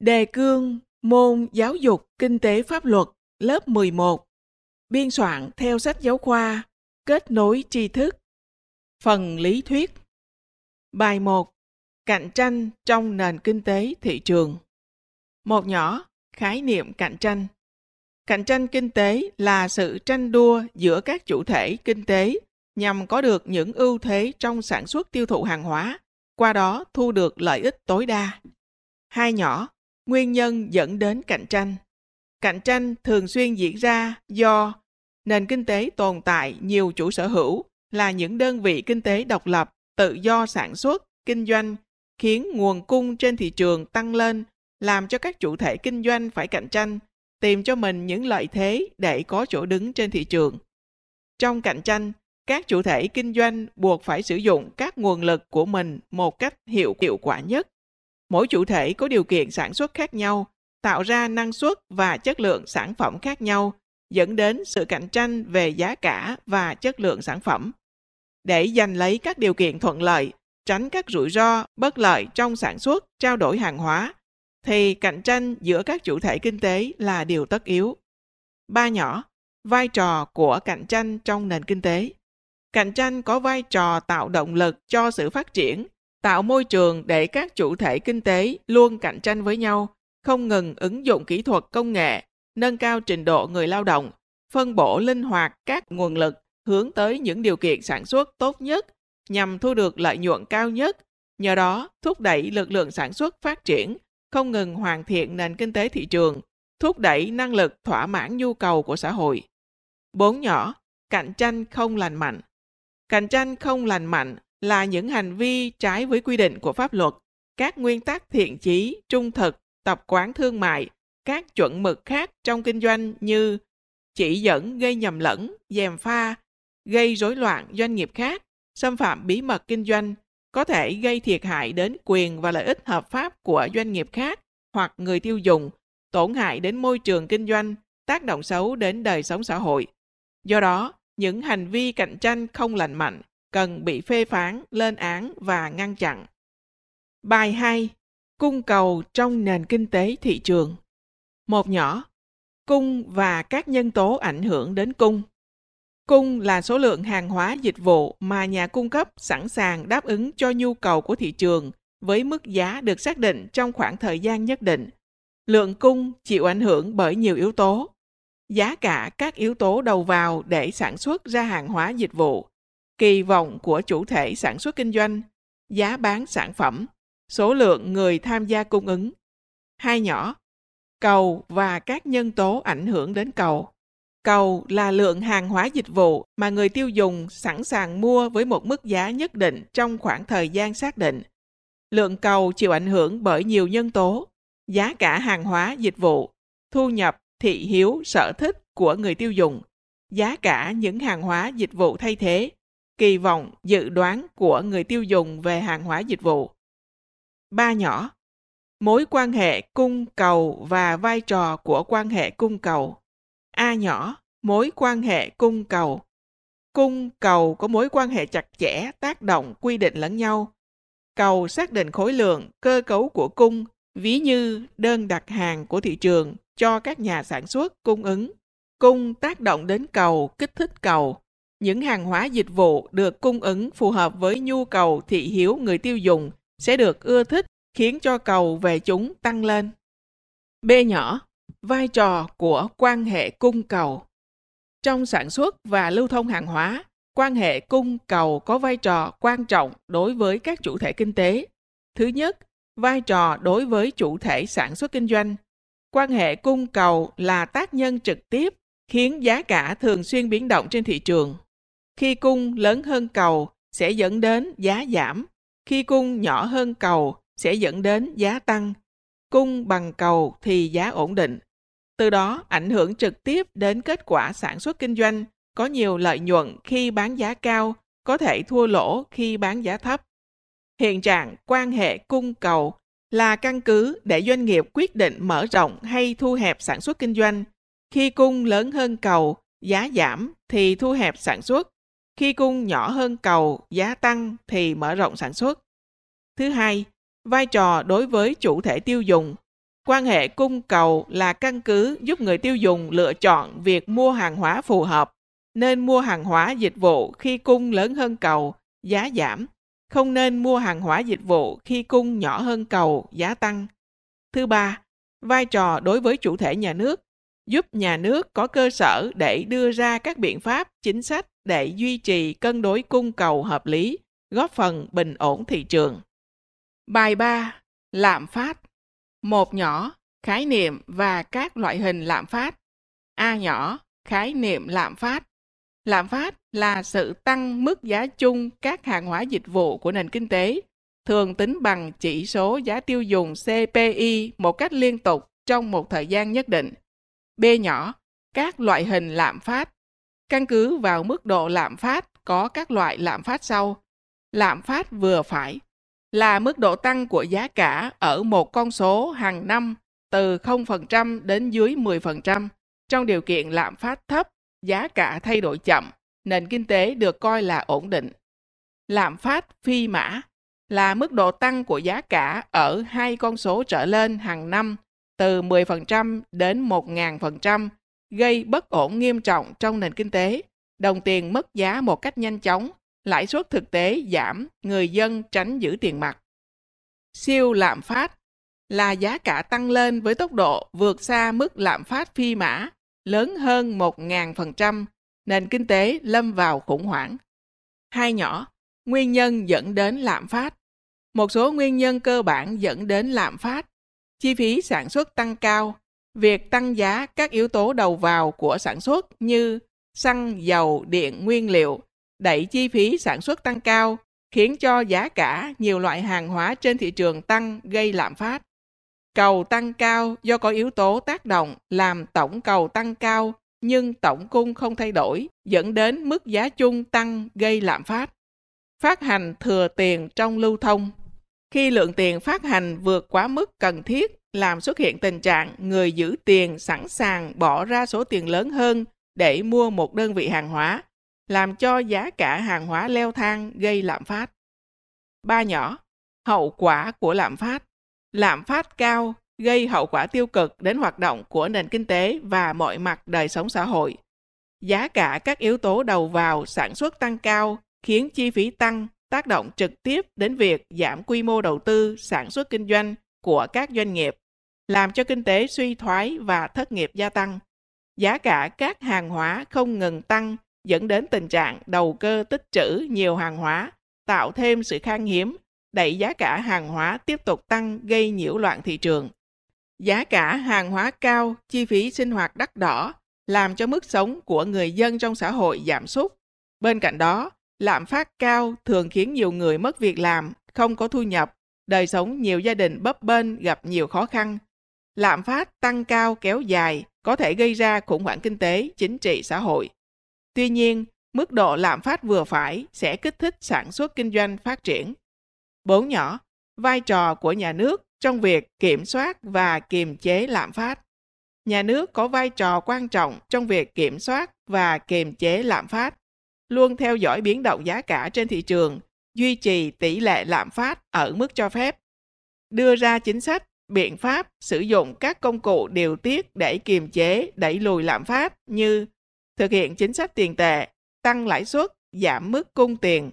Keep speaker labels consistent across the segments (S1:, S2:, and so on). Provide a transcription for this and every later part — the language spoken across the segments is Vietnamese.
S1: Đề cương môn giáo dục kinh tế pháp luật lớp 11 biên soạn theo sách giáo khoa kết nối tri thức phần lý thuyết bài 1 cạnh tranh trong nền kinh tế thị trường một nhỏ khái niệm cạnh tranh cạnh tranh kinh tế là sự tranh đua giữa các chủ thể kinh tế nhằm có được những ưu thế trong sản xuất tiêu thụ hàng hóa qua đó thu được lợi ích tối đa hai nhỏ nguyên nhân dẫn đến cạnh tranh cạnh tranh thường xuyên diễn ra do nền kinh tế tồn tại nhiều chủ sở hữu là những đơn vị kinh tế độc lập tự do sản xuất kinh doanh khiến nguồn cung trên thị trường tăng lên làm cho các chủ thể kinh doanh phải cạnh tranh tìm cho mình những lợi thế để có chỗ đứng trên thị trường trong cạnh tranh các chủ thể kinh doanh buộc phải sử dụng các nguồn lực của mình một cách hiệu quả nhất mỗi chủ thể có điều kiện sản xuất khác nhau tạo ra năng suất và chất lượng sản phẩm khác nhau dẫn đến sự cạnh tranh về giá cả và chất lượng sản phẩm để giành lấy các điều kiện thuận lợi tránh các rủi ro bất lợi trong sản xuất trao đổi hàng hóa thì cạnh tranh giữa các chủ thể kinh tế là điều tất yếu ba nhỏ vai trò của cạnh tranh trong nền kinh tế cạnh tranh có vai trò tạo động lực cho sự phát triển tạo môi trường để các chủ thể kinh tế luôn cạnh tranh với nhau, không ngừng ứng dụng kỹ thuật công nghệ, nâng cao trình độ người lao động, phân bổ linh hoạt các nguồn lực hướng tới những điều kiện sản xuất tốt nhất nhằm thu được lợi nhuận cao nhất, nhờ đó thúc đẩy lực lượng sản xuất phát triển, không ngừng hoàn thiện nền kinh tế thị trường, thúc đẩy năng lực thỏa mãn nhu cầu của xã hội. Bốn nhỏ, cạnh tranh không lành mạnh. Cạnh tranh không lành mạnh là những hành vi trái với quy định của pháp luật, các nguyên tắc thiện chí, trung thực, tập quán thương mại, các chuẩn mực khác trong kinh doanh như chỉ dẫn gây nhầm lẫn, dèm pha, gây rối loạn doanh nghiệp khác, xâm phạm bí mật kinh doanh, có thể gây thiệt hại đến quyền và lợi ích hợp pháp của doanh nghiệp khác hoặc người tiêu dùng, tổn hại đến môi trường kinh doanh, tác động xấu đến đời sống xã hội. Do đó, những hành vi cạnh tranh không lành mạnh cần bị phê phán, lên án và ngăn chặn. Bài 2. Cung cầu trong nền kinh tế thị trường. Một nhỏ. Cung và các nhân tố ảnh hưởng đến cung. Cung là số lượng hàng hóa dịch vụ mà nhà cung cấp sẵn sàng đáp ứng cho nhu cầu của thị trường với mức giá được xác định trong khoảng thời gian nhất định. Lượng cung chịu ảnh hưởng bởi nhiều yếu tố. Giá cả các yếu tố đầu vào để sản xuất ra hàng hóa dịch vụ, kỳ vọng của chủ thể sản xuất kinh doanh, giá bán sản phẩm, số lượng người tham gia cung ứng. Hai nhỏ, cầu và các nhân tố ảnh hưởng đến cầu. Cầu là lượng hàng hóa dịch vụ mà người tiêu dùng sẵn sàng mua với một mức giá nhất định trong khoảng thời gian xác định. Lượng cầu chịu ảnh hưởng bởi nhiều nhân tố, giá cả hàng hóa dịch vụ, thu nhập, thị hiếu, sở thích của người tiêu dùng, giá cả những hàng hóa dịch vụ thay thế, kỳ vọng dự đoán của người tiêu dùng về hàng hóa dịch vụ ba nhỏ mối quan hệ cung cầu và vai trò của quan hệ cung cầu a nhỏ mối quan hệ cung cầu cung cầu có mối quan hệ chặt chẽ tác động quy định lẫn nhau cầu xác định khối lượng cơ cấu của cung ví như đơn đặt hàng của thị trường cho các nhà sản xuất cung ứng cung tác động đến cầu kích thích cầu những hàng hóa dịch vụ được cung ứng phù hợp với nhu cầu thị hiếu người tiêu dùng sẽ được ưa thích khiến cho cầu về chúng tăng lên. B nhỏ, vai trò của quan hệ cung cầu. Trong sản xuất và lưu thông hàng hóa, quan hệ cung cầu có vai trò quan trọng đối với các chủ thể kinh tế. Thứ nhất, vai trò đối với chủ thể sản xuất kinh doanh. Quan hệ cung cầu là tác nhân trực tiếp khiến giá cả thường xuyên biến động trên thị trường. Khi cung lớn hơn cầu sẽ dẫn đến giá giảm, khi cung nhỏ hơn cầu sẽ dẫn đến giá tăng. Cung bằng cầu thì giá ổn định. Từ đó ảnh hưởng trực tiếp đến kết quả sản xuất kinh doanh, có nhiều lợi nhuận khi bán giá cao, có thể thua lỗ khi bán giá thấp. Hiện trạng quan hệ cung cầu là căn cứ để doanh nghiệp quyết định mở rộng hay thu hẹp sản xuất kinh doanh. Khi cung lớn hơn cầu, giá giảm thì thu hẹp sản xuất, khi cung nhỏ hơn cầu, giá tăng thì mở rộng sản xuất. Thứ hai, vai trò đối với chủ thể tiêu dùng. Quan hệ cung cầu là căn cứ giúp người tiêu dùng lựa chọn việc mua hàng hóa phù hợp, nên mua hàng hóa dịch vụ khi cung lớn hơn cầu, giá giảm, không nên mua hàng hóa dịch vụ khi cung nhỏ hơn cầu, giá tăng. Thứ ba, vai trò đối với chủ thể nhà nước giúp nhà nước có cơ sở để đưa ra các biện pháp, chính sách để duy trì cân đối cung cầu hợp lý, góp phần bình ổn thị trường. Bài 3. Lạm phát Một nhỏ, khái niệm và các loại hình lạm phát. A nhỏ, khái niệm lạm phát. Lạm phát là sự tăng mức giá chung các hàng hóa dịch vụ của nền kinh tế, thường tính bằng chỉ số giá tiêu dùng CPI một cách liên tục trong một thời gian nhất định. B nhỏ, các loại hình lạm phát. Căn cứ vào mức độ lạm phát có các loại lạm phát sau. Lạm phát vừa phải là mức độ tăng của giá cả ở một con số hàng năm từ 0% đến dưới 10%. Trong điều kiện lạm phát thấp, giá cả thay đổi chậm, nền kinh tế được coi là ổn định. Lạm phát phi mã là mức độ tăng của giá cả ở hai con số trở lên hàng năm từ 10% đến 1.000% gây bất ổn nghiêm trọng trong nền kinh tế, đồng tiền mất giá một cách nhanh chóng, lãi suất thực tế giảm, người dân tránh giữ tiền mặt. Siêu lạm phát là giá cả tăng lên với tốc độ vượt xa mức lạm phát phi mã lớn hơn 1.000%, nền kinh tế lâm vào khủng hoảng. Hai nhỏ, nguyên nhân dẫn đến lạm phát. Một số nguyên nhân cơ bản dẫn đến lạm phát. Chi phí sản xuất tăng cao, việc tăng giá các yếu tố đầu vào của sản xuất như xăng, dầu, điện, nguyên liệu đẩy chi phí sản xuất tăng cao, khiến cho giá cả nhiều loại hàng hóa trên thị trường tăng gây lạm phát. Cầu tăng cao do có yếu tố tác động làm tổng cầu tăng cao nhưng tổng cung không thay đổi, dẫn đến mức giá chung tăng gây lạm phát. Phát hành thừa tiền trong lưu thông khi lượng tiền phát hành vượt quá mức cần thiết làm xuất hiện tình trạng người giữ tiền sẵn sàng bỏ ra số tiền lớn hơn để mua một đơn vị hàng hóa, làm cho giá cả hàng hóa leo thang gây lạm phát. Ba nhỏ, hậu quả của lạm phát. Lạm phát cao gây hậu quả tiêu cực đến hoạt động của nền kinh tế và mọi mặt đời sống xã hội. Giá cả các yếu tố đầu vào sản xuất tăng cao khiến chi phí tăng tác động trực tiếp đến việc giảm quy mô đầu tư sản xuất kinh doanh của các doanh nghiệp làm cho kinh tế suy thoái và thất nghiệp gia tăng giá cả các hàng hóa không ngừng tăng dẫn đến tình trạng đầu cơ tích trữ nhiều hàng hóa tạo thêm sự khan hiếm đẩy giá cả hàng hóa tiếp tục tăng gây nhiễu loạn thị trường giá cả hàng hóa cao chi phí sinh hoạt đắt đỏ làm cho mức sống của người dân trong xã hội giảm sút bên cạnh đó Lạm phát cao thường khiến nhiều người mất việc làm, không có thu nhập, đời sống nhiều gia đình bấp bênh gặp nhiều khó khăn. Lạm phát tăng cao kéo dài có thể gây ra khủng hoảng kinh tế, chính trị, xã hội. Tuy nhiên, mức độ lạm phát vừa phải sẽ kích thích sản xuất kinh doanh phát triển. Bốn nhỏ, vai trò của nhà nước trong việc kiểm soát và kiềm chế lạm phát. Nhà nước có vai trò quan trọng trong việc kiểm soát và kiềm chế lạm phát luôn theo dõi biến động giá cả trên thị trường, duy trì tỷ lệ lạm phát ở mức cho phép, đưa ra chính sách, biện pháp sử dụng các công cụ điều tiết để kiềm chế, đẩy lùi lạm phát như thực hiện chính sách tiền tệ, tăng lãi suất, giảm mức cung tiền,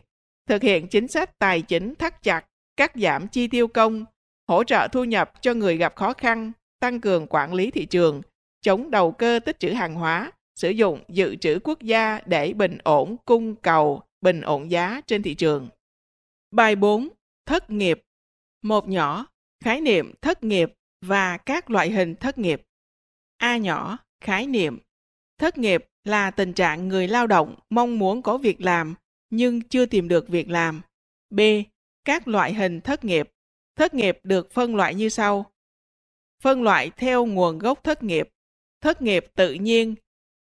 S1: thực hiện chính sách tài chính thắt chặt, cắt giảm chi tiêu công, hỗ trợ thu nhập cho người gặp khó khăn, tăng cường quản lý thị trường, chống đầu cơ tích trữ hàng hóa, sử dụng dự trữ quốc gia để bình ổn cung cầu, bình ổn giá trên thị trường. Bài 4. Thất nghiệp Một nhỏ, khái niệm thất nghiệp và các loại hình thất nghiệp. A nhỏ, khái niệm. Thất nghiệp là tình trạng người lao động mong muốn có việc làm nhưng chưa tìm được việc làm. B. Các loại hình thất nghiệp. Thất nghiệp được phân loại như sau. Phân loại theo nguồn gốc thất nghiệp. Thất nghiệp tự nhiên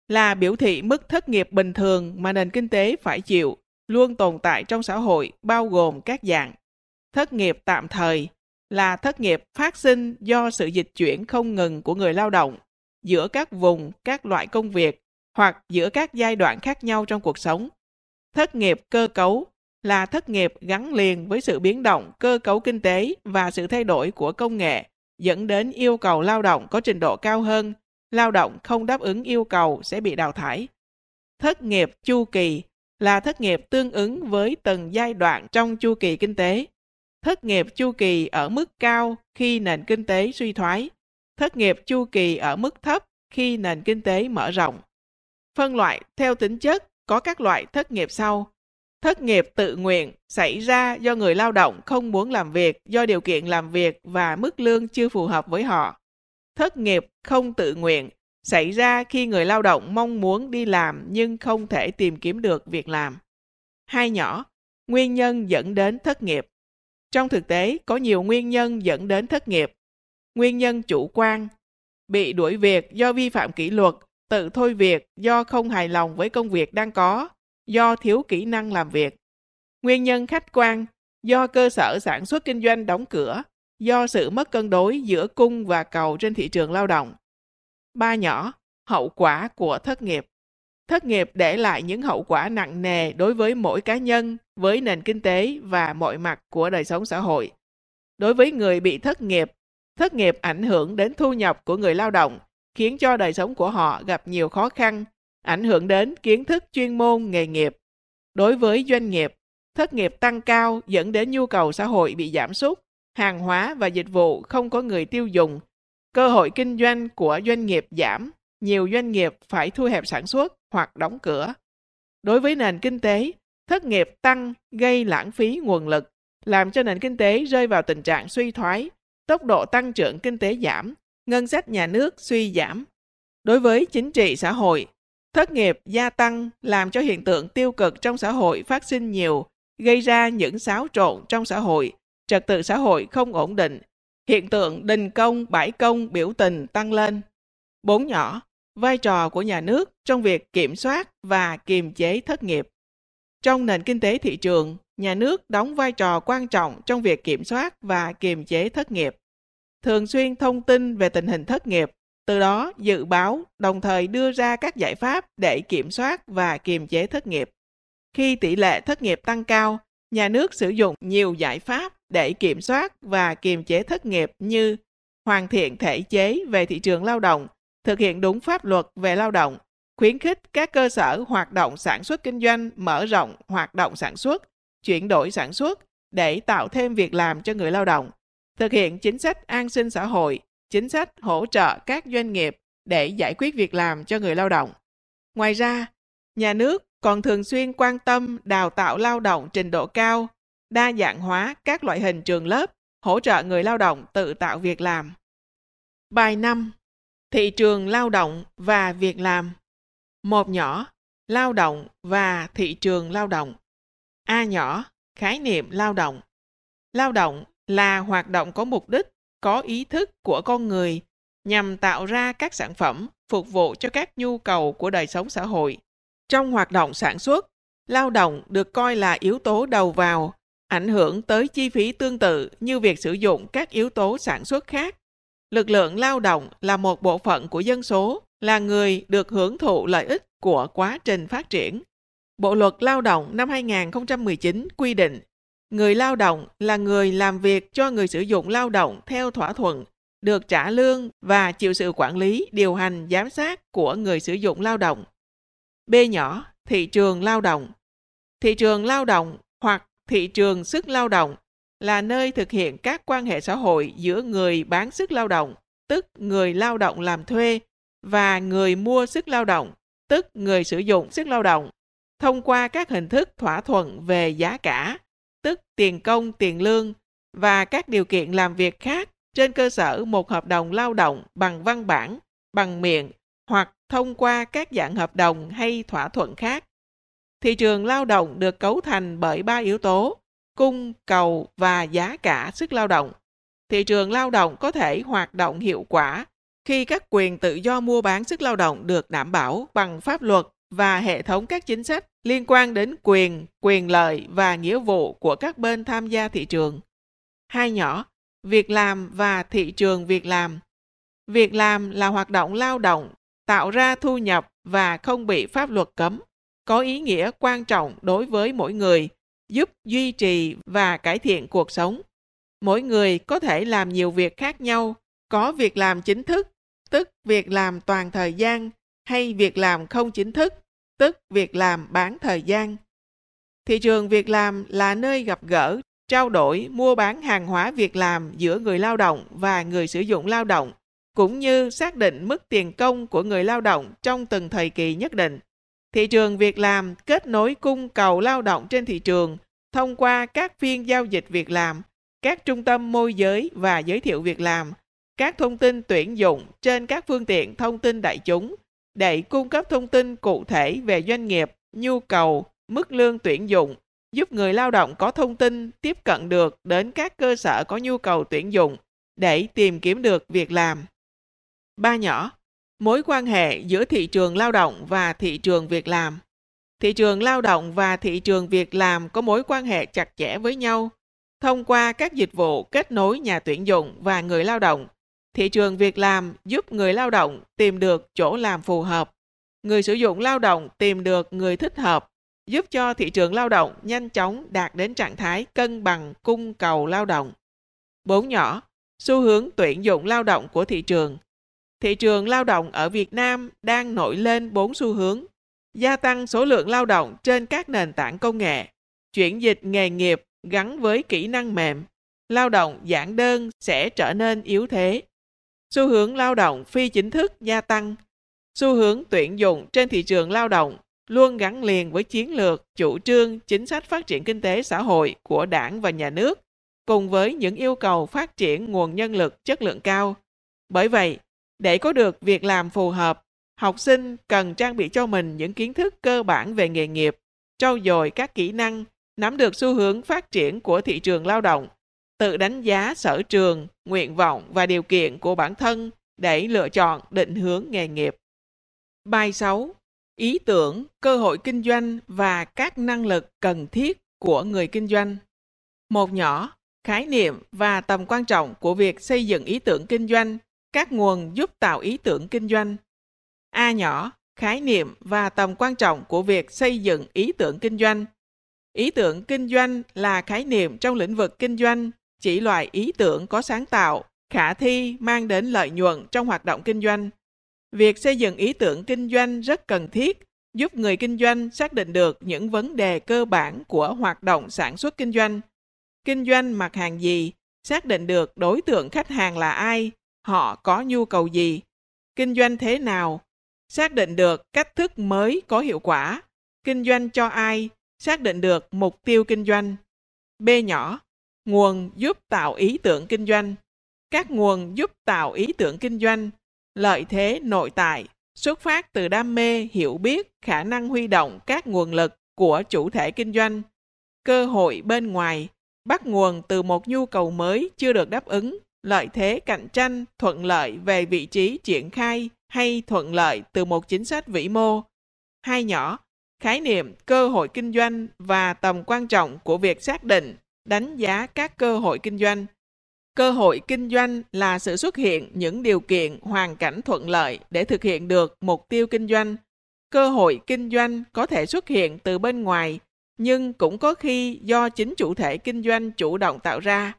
S1: là biểu thị mức thất nghiệp bình thường mà nền kinh tế phải chịu luôn tồn tại trong xã hội bao gồm các dạng thất nghiệp tạm thời là thất nghiệp phát sinh do sự dịch chuyển không ngừng của người lao động giữa các vùng các loại công việc hoặc giữa các giai đoạn khác nhau trong cuộc sống thất nghiệp cơ cấu là thất nghiệp gắn liền với sự biến động cơ cấu kinh tế và sự thay đổi của công nghệ dẫn đến yêu cầu lao động có trình độ cao hơn lao động không đáp ứng yêu cầu sẽ bị đào thải. Thất nghiệp chu kỳ là thất nghiệp tương ứng với từng giai đoạn trong chu kỳ kinh tế. Thất nghiệp chu kỳ ở mức cao khi nền kinh tế suy thoái, thất nghiệp chu kỳ ở mức thấp khi nền kinh tế mở rộng. Phân loại theo tính chất có các loại thất nghiệp sau. Thất nghiệp tự nguyện xảy ra do người lao động không muốn làm việc do điều kiện làm việc và mức lương chưa phù hợp với họ thất nghiệp không tự nguyện xảy ra khi người lao động mong muốn đi làm nhưng không thể tìm kiếm được việc làm. Hai nhỏ, nguyên nhân dẫn đến thất nghiệp. Trong thực tế, có nhiều nguyên nhân dẫn đến thất nghiệp. Nguyên nhân chủ quan, bị đuổi việc do vi phạm kỷ luật, tự thôi việc do không hài lòng với công việc đang có, do thiếu kỹ năng làm việc. Nguyên nhân khách quan, do cơ sở sản xuất kinh doanh đóng cửa, do sự mất cân đối giữa cung và cầu trên thị trường lao động. Ba nhỏ, hậu quả của thất nghiệp. Thất nghiệp để lại những hậu quả nặng nề đối với mỗi cá nhân, với nền kinh tế và mọi mặt của đời sống xã hội. Đối với người bị thất nghiệp, thất nghiệp ảnh hưởng đến thu nhập của người lao động, khiến cho đời sống của họ gặp nhiều khó khăn, ảnh hưởng đến kiến thức chuyên môn nghề nghiệp. Đối với doanh nghiệp, thất nghiệp tăng cao dẫn đến nhu cầu xã hội bị giảm sút, hàng hóa và dịch vụ không có người tiêu dùng, cơ hội kinh doanh của doanh nghiệp giảm, nhiều doanh nghiệp phải thu hẹp sản xuất hoặc đóng cửa. Đối với nền kinh tế, thất nghiệp tăng gây lãng phí nguồn lực, làm cho nền kinh tế rơi vào tình trạng suy thoái, tốc độ tăng trưởng kinh tế giảm, ngân sách nhà nước suy giảm. Đối với chính trị xã hội, thất nghiệp gia tăng làm cho hiện tượng tiêu cực trong xã hội phát sinh nhiều, gây ra những xáo trộn trong xã hội, trật tự xã hội không ổn định, hiện tượng đình công, bãi công, biểu tình tăng lên. Bốn nhỏ, vai trò của nhà nước trong việc kiểm soát và kiềm chế thất nghiệp. Trong nền kinh tế thị trường, nhà nước đóng vai trò quan trọng trong việc kiểm soát và kiềm chế thất nghiệp. Thường xuyên thông tin về tình hình thất nghiệp, từ đó dự báo, đồng thời đưa ra các giải pháp để kiểm soát và kiềm chế thất nghiệp. Khi tỷ lệ thất nghiệp tăng cao, nhà nước sử dụng nhiều giải pháp để kiểm soát và kiềm chế thất nghiệp như hoàn thiện thể chế về thị trường lao động, thực hiện đúng pháp luật về lao động, khuyến khích các cơ sở hoạt động sản xuất kinh doanh mở rộng hoạt động sản xuất, chuyển đổi sản xuất để tạo thêm việc làm cho người lao động, thực hiện chính sách an sinh xã hội, chính sách hỗ trợ các doanh nghiệp để giải quyết việc làm cho người lao động. Ngoài ra, nhà nước còn thường xuyên quan tâm đào tạo lao động trình độ cao đa dạng hóa các loại hình trường lớp, hỗ trợ người lao động tự tạo việc làm. Bài 5. Thị trường lao động và việc làm. Một nhỏ, lao động và thị trường lao động. A nhỏ, khái niệm lao động. Lao động là hoạt động có mục đích, có ý thức của con người nhằm tạo ra các sản phẩm phục vụ cho các nhu cầu của đời sống xã hội. Trong hoạt động sản xuất, lao động được coi là yếu tố đầu vào ảnh hưởng tới chi phí tương tự như việc sử dụng các yếu tố sản xuất khác. Lực lượng lao động là một bộ phận của dân số, là người được hưởng thụ lợi ích của quá trình phát triển. Bộ luật lao động năm 2019 quy định, người lao động là người làm việc cho người sử dụng lao động theo thỏa thuận, được trả lương và chịu sự quản lý, điều hành, giám sát của người sử dụng lao động. B nhỏ, thị trường lao động. Thị trường lao động hoặc thị trường sức lao động là nơi thực hiện các quan hệ xã hội giữa người bán sức lao động, tức người lao động làm thuê, và người mua sức lao động, tức người sử dụng sức lao động, thông qua các hình thức thỏa thuận về giá cả, tức tiền công, tiền lương và các điều kiện làm việc khác trên cơ sở một hợp đồng lao động bằng văn bản, bằng miệng hoặc thông qua các dạng hợp đồng hay thỏa thuận khác. Thị trường lao động được cấu thành bởi ba yếu tố, cung, cầu và giá cả sức lao động. Thị trường lao động có thể hoạt động hiệu quả khi các quyền tự do mua bán sức lao động được đảm bảo bằng pháp luật và hệ thống các chính sách liên quan đến quyền, quyền lợi và nghĩa vụ của các bên tham gia thị trường. Hai nhỏ, việc làm và thị trường việc làm. Việc làm là hoạt động lao động tạo ra thu nhập và không bị pháp luật cấm có ý nghĩa quan trọng đối với mỗi người, giúp duy trì và cải thiện cuộc sống. Mỗi người có thể làm nhiều việc khác nhau, có việc làm chính thức, tức việc làm toàn thời gian, hay việc làm không chính thức, tức việc làm bán thời gian. Thị trường việc làm là nơi gặp gỡ, trao đổi, mua bán hàng hóa việc làm giữa người lao động và người sử dụng lao động, cũng như xác định mức tiền công của người lao động trong từng thời kỳ nhất định. Thị trường việc làm kết nối cung cầu lao động trên thị trường thông qua các phiên giao dịch việc làm, các trung tâm môi giới và giới thiệu việc làm, các thông tin tuyển dụng trên các phương tiện thông tin đại chúng để cung cấp thông tin cụ thể về doanh nghiệp, nhu cầu, mức lương tuyển dụng, giúp người lao động có thông tin tiếp cận được đến các cơ sở có nhu cầu tuyển dụng để tìm kiếm được việc làm. Ba nhỏ, mối quan hệ giữa thị trường lao động và thị trường việc làm thị trường lao động và thị trường việc làm có mối quan hệ chặt chẽ với nhau thông qua các dịch vụ kết nối nhà tuyển dụng và người lao động thị trường việc làm giúp người lao động tìm được chỗ làm phù hợp người sử dụng lao động tìm được người thích hợp giúp cho thị trường lao động nhanh chóng đạt đến trạng thái cân bằng cung cầu lao động. Bốn nhỏ, xu hướng tuyển dụng lao động của thị trường thị trường lao động ở Việt Nam đang nổi lên bốn xu hướng. Gia tăng số lượng lao động trên các nền tảng công nghệ, chuyển dịch nghề nghiệp gắn với kỹ năng mềm, lao động giản đơn sẽ trở nên yếu thế. Xu hướng lao động phi chính thức gia tăng, xu hướng tuyển dụng trên thị trường lao động luôn gắn liền với chiến lược, chủ trương, chính sách phát triển kinh tế xã hội của đảng và nhà nước, cùng với những yêu cầu phát triển nguồn nhân lực chất lượng cao. Bởi vậy, để có được việc làm phù hợp, học sinh cần trang bị cho mình những kiến thức cơ bản về nghề nghiệp, trau dồi các kỹ năng, nắm được xu hướng phát triển của thị trường lao động, tự đánh giá sở trường, nguyện vọng và điều kiện của bản thân để lựa chọn định hướng nghề nghiệp. Bài 6. Ý tưởng, cơ hội kinh doanh và các năng lực cần thiết của người kinh doanh. Một nhỏ, khái niệm và tầm quan trọng của việc xây dựng ý tưởng kinh doanh các nguồn giúp tạo ý tưởng kinh doanh. A nhỏ, khái niệm và tầm quan trọng của việc xây dựng ý tưởng kinh doanh. Ý tưởng kinh doanh là khái niệm trong lĩnh vực kinh doanh, chỉ loại ý tưởng có sáng tạo, khả thi mang đến lợi nhuận trong hoạt động kinh doanh. Việc xây dựng ý tưởng kinh doanh rất cần thiết, giúp người kinh doanh xác định được những vấn đề cơ bản của hoạt động sản xuất kinh doanh. Kinh doanh mặt hàng gì, xác định được đối tượng khách hàng là ai, họ có nhu cầu gì, kinh doanh thế nào, xác định được cách thức mới có hiệu quả, kinh doanh cho ai, xác định được mục tiêu kinh doanh. B nhỏ, nguồn giúp tạo ý tưởng kinh doanh. Các nguồn giúp tạo ý tưởng kinh doanh, lợi thế nội tại, xuất phát từ đam mê, hiểu biết, khả năng huy động các nguồn lực của chủ thể kinh doanh, cơ hội bên ngoài, bắt nguồn từ một nhu cầu mới chưa được đáp ứng lợi thế cạnh tranh thuận lợi về vị trí triển khai hay thuận lợi từ một chính sách vĩ mô. Hai nhỏ, khái niệm cơ hội kinh doanh và tầm quan trọng của việc xác định, đánh giá các cơ hội kinh doanh. Cơ hội kinh doanh là sự xuất hiện những điều kiện hoàn cảnh thuận lợi để thực hiện được mục tiêu kinh doanh. Cơ hội kinh doanh có thể xuất hiện từ bên ngoài, nhưng cũng có khi do chính chủ thể kinh doanh chủ động tạo ra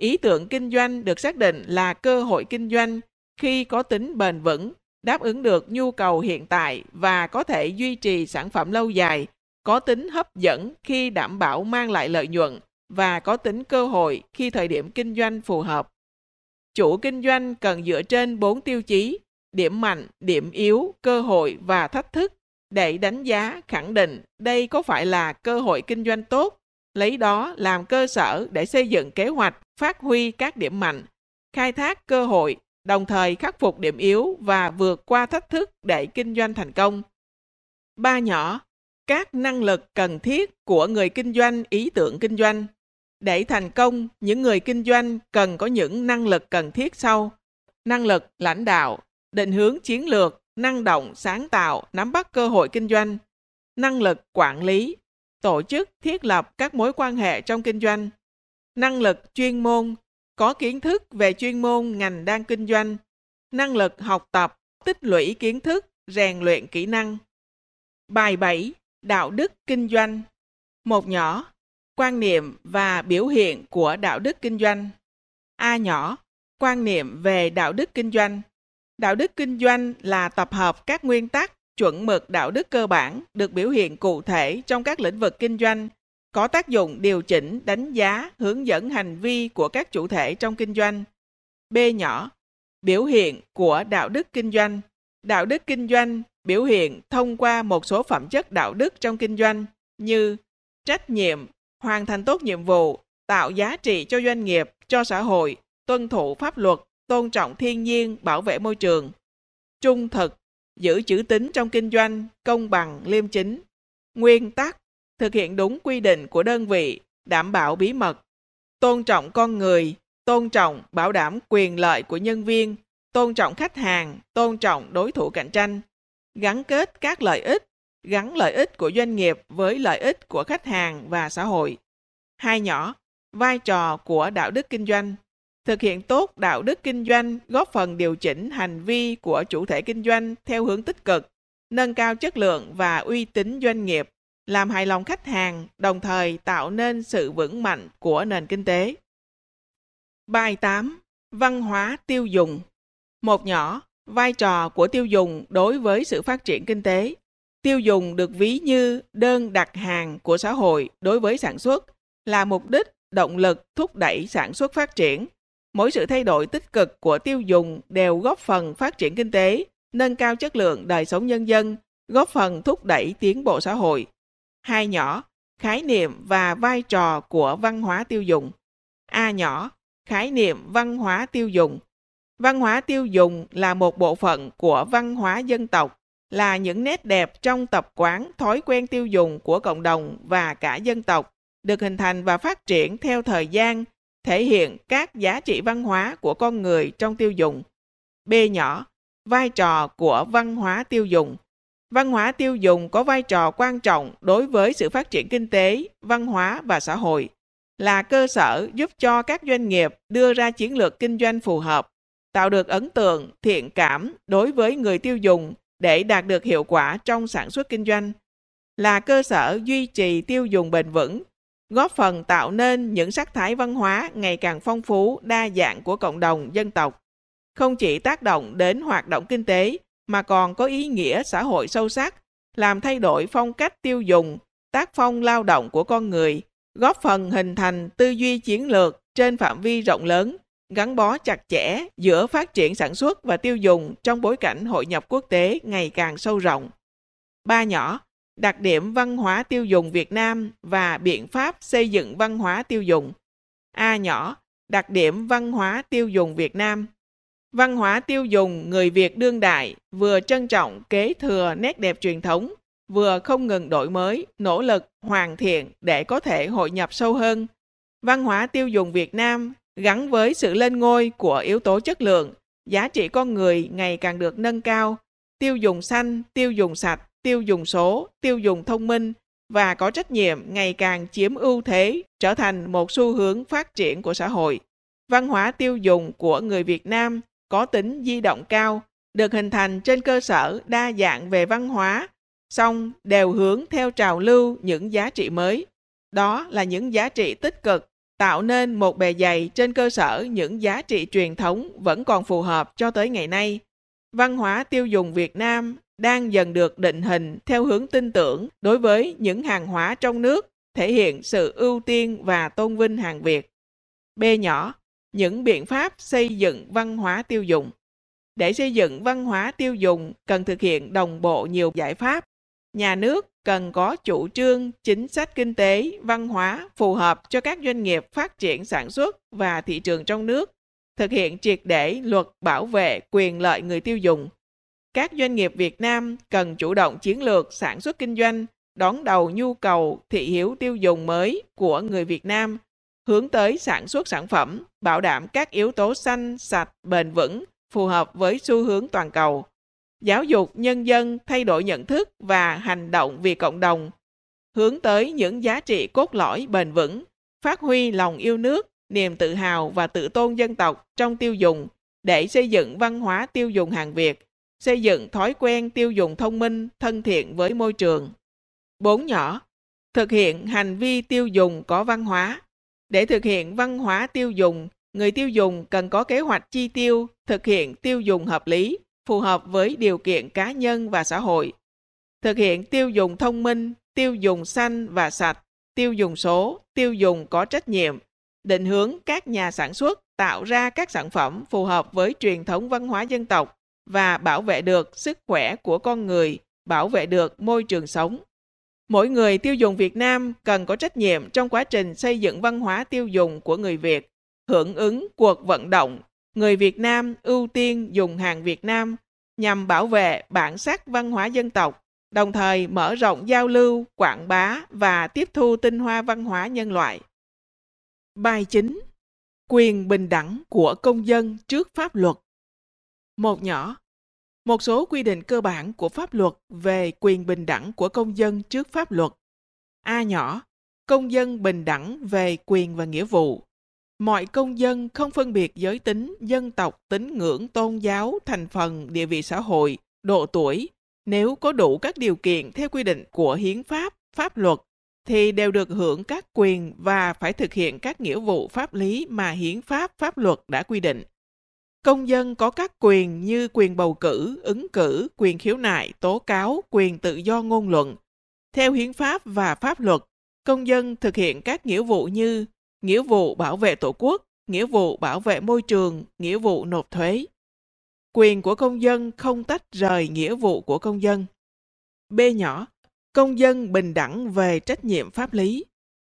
S1: ý tưởng kinh doanh được xác định là cơ hội kinh doanh khi có tính bền vững đáp ứng được nhu cầu hiện tại và có thể duy trì sản phẩm lâu dài có tính hấp dẫn khi đảm bảo mang lại lợi nhuận và có tính cơ hội khi thời điểm kinh doanh phù hợp chủ kinh doanh cần dựa trên bốn tiêu chí điểm mạnh điểm yếu cơ hội và thách thức để đánh giá khẳng định đây có phải là cơ hội kinh doanh tốt lấy đó làm cơ sở để xây dựng kế hoạch, phát huy các điểm mạnh, khai thác cơ hội, đồng thời khắc phục điểm yếu và vượt qua thách thức để kinh doanh thành công. Ba nhỏ, các năng lực cần thiết của người kinh doanh ý tưởng kinh doanh. Để thành công, những người kinh doanh cần có những năng lực cần thiết sau: năng lực lãnh đạo, định hướng chiến lược, năng động, sáng tạo, nắm bắt cơ hội kinh doanh, năng lực quản lý, tổ chức thiết lập các mối quan hệ trong kinh doanh năng lực chuyên môn có kiến thức về chuyên môn ngành đang kinh doanh năng lực học tập tích lũy kiến thức rèn luyện kỹ năng bài 7 đạo đức kinh doanh một nhỏ quan niệm và biểu hiện của đạo đức kinh doanh a nhỏ quan niệm về đạo đức kinh doanh đạo đức kinh doanh là tập hợp các nguyên tắc chuẩn mực đạo đức cơ bản được biểu hiện cụ thể trong các lĩnh vực kinh doanh, có tác dụng điều chỉnh, đánh giá, hướng dẫn hành vi của các chủ thể trong kinh doanh. B nhỏ, biểu hiện của đạo đức kinh doanh. Đạo đức kinh doanh biểu hiện thông qua một số phẩm chất đạo đức trong kinh doanh như trách nhiệm, hoàn thành tốt nhiệm vụ, tạo giá trị cho doanh nghiệp, cho xã hội, tuân thủ pháp luật, tôn trọng thiên nhiên, bảo vệ môi trường, trung thực, giữ chữ tín trong kinh doanh, công bằng, liêm chính. Nguyên tắc, thực hiện đúng quy định của đơn vị, đảm bảo bí mật. Tôn trọng con người, tôn trọng bảo đảm quyền lợi của nhân viên, tôn trọng khách hàng, tôn trọng đối thủ cạnh tranh. Gắn kết các lợi ích, gắn lợi ích của doanh nghiệp với lợi ích của khách hàng và xã hội. Hai nhỏ, vai trò của đạo đức kinh doanh thực hiện tốt đạo đức kinh doanh, góp phần điều chỉnh hành vi của chủ thể kinh doanh theo hướng tích cực, nâng cao chất lượng và uy tín doanh nghiệp, làm hài lòng khách hàng, đồng thời tạo nên sự vững mạnh của nền kinh tế. Bài 8: Văn hóa tiêu dùng. Một nhỏ, vai trò của tiêu dùng đối với sự phát triển kinh tế. Tiêu dùng được ví như đơn đặt hàng của xã hội đối với sản xuất là mục đích, động lực thúc đẩy sản xuất phát triển Mỗi sự thay đổi tích cực của tiêu dùng đều góp phần phát triển kinh tế, nâng cao chất lượng đời sống nhân dân, góp phần thúc đẩy tiến bộ xã hội. Hai nhỏ, khái niệm và vai trò của văn hóa tiêu dùng. A nhỏ, khái niệm văn hóa tiêu dùng. Văn hóa tiêu dùng là một bộ phận của văn hóa dân tộc, là những nét đẹp trong tập quán thói quen tiêu dùng của cộng đồng và cả dân tộc, được hình thành và phát triển theo thời gian thể hiện các giá trị văn hóa của con người trong tiêu dùng. B nhỏ, vai trò của văn hóa tiêu dùng. Văn hóa tiêu dùng có vai trò quan trọng đối với sự phát triển kinh tế, văn hóa và xã hội, là cơ sở giúp cho các doanh nghiệp đưa ra chiến lược kinh doanh phù hợp, tạo được ấn tượng thiện cảm đối với người tiêu dùng để đạt được hiệu quả trong sản xuất kinh doanh, là cơ sở duy trì tiêu dùng bền vững góp phần tạo nên những sắc thái văn hóa ngày càng phong phú, đa dạng của cộng đồng dân tộc, không chỉ tác động đến hoạt động kinh tế mà còn có ý nghĩa xã hội sâu sắc, làm thay đổi phong cách tiêu dùng, tác phong lao động của con người, góp phần hình thành tư duy chiến lược trên phạm vi rộng lớn, gắn bó chặt chẽ giữa phát triển sản xuất và tiêu dùng trong bối cảnh hội nhập quốc tế ngày càng sâu rộng. Ba nhỏ, đặc điểm văn hóa tiêu dùng Việt Nam và biện pháp xây dựng văn hóa tiêu dùng. A nhỏ, đặc điểm văn hóa tiêu dùng Việt Nam. Văn hóa tiêu dùng người Việt đương đại vừa trân trọng kế thừa nét đẹp truyền thống, vừa không ngừng đổi mới, nỗ lực, hoàn thiện để có thể hội nhập sâu hơn. Văn hóa tiêu dùng Việt Nam gắn với sự lên ngôi của yếu tố chất lượng, giá trị con người ngày càng được nâng cao, tiêu dùng xanh, tiêu dùng sạch, tiêu dùng số, tiêu dùng thông minh và có trách nhiệm ngày càng chiếm ưu thế, trở thành một xu hướng phát triển của xã hội. Văn hóa tiêu dùng của người Việt Nam có tính di động cao, được hình thành trên cơ sở đa dạng về văn hóa, song đều hướng theo trào lưu những giá trị mới. Đó là những giá trị tích cực, tạo nên một bề dày trên cơ sở những giá trị truyền thống vẫn còn phù hợp cho tới ngày nay. Văn hóa tiêu dùng Việt Nam đang dần được định hình theo hướng tin tưởng đối với những hàng hóa trong nước, thể hiện sự ưu tiên và tôn vinh hàng Việt. B nhỏ, những biện pháp xây dựng văn hóa tiêu dùng. Để xây dựng văn hóa tiêu dùng cần thực hiện đồng bộ nhiều giải pháp. Nhà nước cần có chủ trương, chính sách kinh tế, văn hóa phù hợp cho các doanh nghiệp phát triển sản xuất và thị trường trong nước, thực hiện triệt để luật bảo vệ quyền lợi người tiêu dùng các doanh nghiệp Việt Nam cần chủ động chiến lược sản xuất kinh doanh, đón đầu nhu cầu thị hiếu tiêu dùng mới của người Việt Nam, hướng tới sản xuất sản phẩm, bảo đảm các yếu tố xanh, sạch, bền vững, phù hợp với xu hướng toàn cầu. Giáo dục nhân dân thay đổi nhận thức và hành động vì cộng đồng, hướng tới những giá trị cốt lõi bền vững, phát huy lòng yêu nước, niềm tự hào và tự tôn dân tộc trong tiêu dùng để xây dựng văn hóa tiêu dùng hàng Việt – xây dựng thói quen tiêu dùng thông minh, thân thiện với môi trường. bốn nhỏ, thực hiện hành vi tiêu dùng có văn hóa. Để thực hiện văn hóa tiêu dùng, người tiêu dùng cần có kế hoạch chi tiêu, thực hiện tiêu dùng hợp lý, phù hợp với điều kiện cá nhân và xã hội. Thực hiện tiêu dùng thông minh, tiêu dùng xanh và sạch, tiêu dùng số, tiêu dùng có trách nhiệm, định hướng các nhà sản xuất tạo ra các sản phẩm phù hợp với truyền thống văn hóa dân tộc và bảo vệ được sức khỏe của con người, bảo vệ được môi trường sống. Mỗi người tiêu dùng Việt Nam cần có trách nhiệm trong quá trình xây dựng văn hóa tiêu dùng của người Việt, hưởng ứng cuộc vận động người Việt Nam ưu tiên dùng hàng Việt Nam nhằm bảo vệ bản sắc văn hóa dân tộc, đồng thời mở rộng giao lưu, quảng bá và tiếp thu tinh hoa văn hóa nhân loại. Bài 9. Quyền bình đẳng của công dân trước pháp luật một nhỏ, một số quy định cơ bản của pháp luật về quyền bình đẳng của công dân trước pháp luật. A nhỏ, công dân bình đẳng về quyền và nghĩa vụ. Mọi công dân không phân biệt giới tính, dân tộc, tín ngưỡng, tôn giáo, thành phần, địa vị xã hội, độ tuổi, nếu có đủ các điều kiện theo quy định của hiến pháp, pháp luật thì đều được hưởng các quyền và phải thực hiện các nghĩa vụ pháp lý mà hiến pháp, pháp luật đã quy định Công dân có các quyền như quyền bầu cử, ứng cử, quyền khiếu nại, tố cáo, quyền tự do ngôn luận. Theo hiến pháp và pháp luật, công dân thực hiện các nghĩa vụ như nghĩa vụ bảo vệ Tổ quốc, nghĩa vụ bảo vệ môi trường, nghĩa vụ nộp thuế. Quyền của công dân không tách rời nghĩa vụ của công dân. B nhỏ, công dân bình đẳng về trách nhiệm pháp lý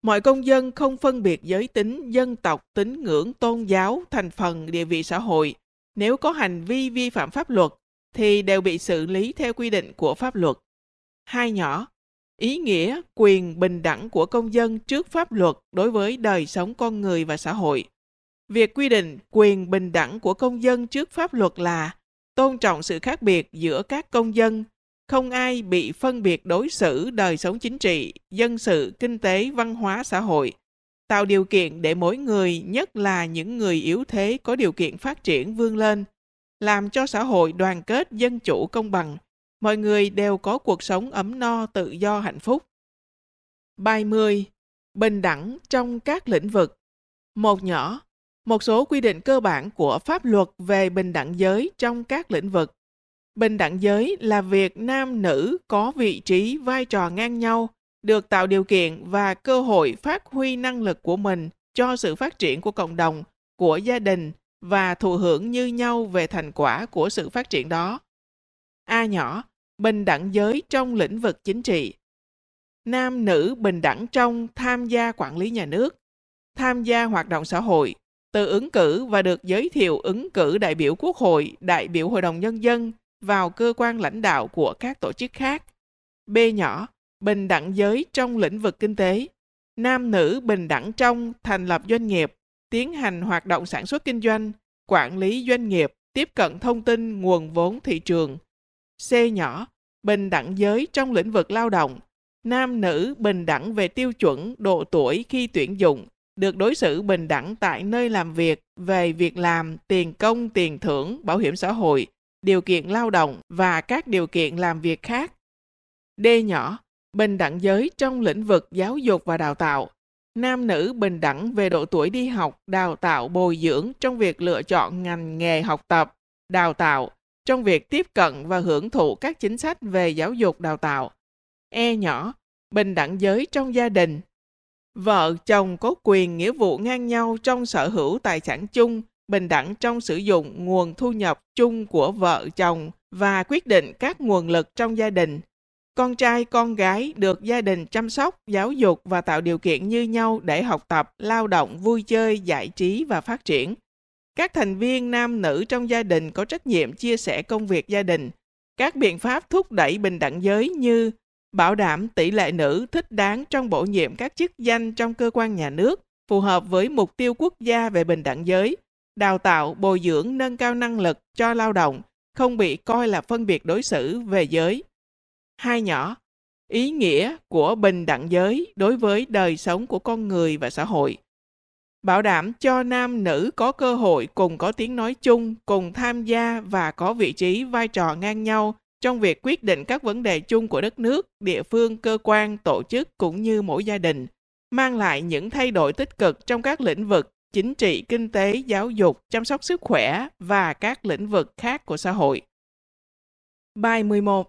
S1: mọi công dân không phân biệt giới tính, dân tộc, tín ngưỡng, tôn giáo, thành phần, địa vị xã hội, nếu có hành vi vi phạm pháp luật thì đều bị xử lý theo quy định của pháp luật. Hai nhỏ, ý nghĩa, quyền bình đẳng của công dân trước pháp luật đối với đời sống con người và xã hội. Việc quy định quyền bình đẳng của công dân trước pháp luật là tôn trọng sự khác biệt giữa các công dân không ai bị phân biệt đối xử đời sống chính trị, dân sự, kinh tế, văn hóa, xã hội, tạo điều kiện để mỗi người, nhất là những người yếu thế có điều kiện phát triển vươn lên, làm cho xã hội đoàn kết, dân chủ, công bằng, mọi người đều có cuộc sống ấm no, tự do, hạnh phúc. Bài 10. Bình đẳng trong các lĩnh vực. Một nhỏ, một số quy định cơ bản của pháp luật về bình đẳng giới trong các lĩnh vực Bình đẳng giới là việc nam nữ có vị trí vai trò ngang nhau, được tạo điều kiện và cơ hội phát huy năng lực của mình cho sự phát triển của cộng đồng, của gia đình và thụ hưởng như nhau về thành quả của sự phát triển đó. A nhỏ, bình đẳng giới trong lĩnh vực chính trị. Nam nữ bình đẳng trong tham gia quản lý nhà nước, tham gia hoạt động xã hội, tự ứng cử và được giới thiệu ứng cử đại biểu quốc hội, đại biểu hội đồng nhân dân, vào cơ quan lãnh đạo của các tổ chức khác. B nhỏ, bình đẳng giới trong lĩnh vực kinh tế. Nam nữ bình đẳng trong thành lập doanh nghiệp, tiến hành hoạt động sản xuất kinh doanh, quản lý doanh nghiệp, tiếp cận thông tin nguồn vốn thị trường. C nhỏ, bình đẳng giới trong lĩnh vực lao động. Nam nữ bình đẳng về tiêu chuẩn độ tuổi khi tuyển dụng, được đối xử bình đẳng tại nơi làm việc về việc làm, tiền công, tiền thưởng, bảo hiểm xã hội, điều kiện lao động và các điều kiện làm việc khác. D nhỏ, bình đẳng giới trong lĩnh vực giáo dục và đào tạo. Nam nữ bình đẳng về độ tuổi đi học, đào tạo bồi dưỡng trong việc lựa chọn ngành nghề học tập, đào tạo, trong việc tiếp cận và hưởng thụ các chính sách về giáo dục đào tạo. E nhỏ, bình đẳng giới trong gia đình. Vợ chồng có quyền nghĩa vụ ngang nhau trong sở hữu tài sản chung bình đẳng trong sử dụng nguồn thu nhập chung của vợ chồng và quyết định các nguồn lực trong gia đình con trai con gái được gia đình chăm sóc giáo dục và tạo điều kiện như nhau để học tập lao động vui chơi giải trí và phát triển các thành viên nam nữ trong gia đình có trách nhiệm chia sẻ công việc gia đình các biện pháp thúc đẩy bình đẳng giới như bảo đảm tỷ lệ nữ thích đáng trong bổ nhiệm các chức danh trong cơ quan nhà nước phù hợp với mục tiêu quốc gia về bình đẳng giới đào tạo, bồi dưỡng, nâng cao năng lực cho lao động, không bị coi là phân biệt đối xử về giới. Hai nhỏ, ý nghĩa của bình đẳng giới đối với đời sống của con người và xã hội. Bảo đảm cho nam nữ có cơ hội cùng có tiếng nói chung, cùng tham gia và có vị trí vai trò ngang nhau trong việc quyết định các vấn đề chung của đất nước, địa phương, cơ quan, tổ chức cũng như mỗi gia đình, mang lại những thay đổi tích cực trong các lĩnh vực chính trị, kinh tế, giáo dục, chăm sóc sức khỏe và các lĩnh vực khác của xã hội. Bài 11.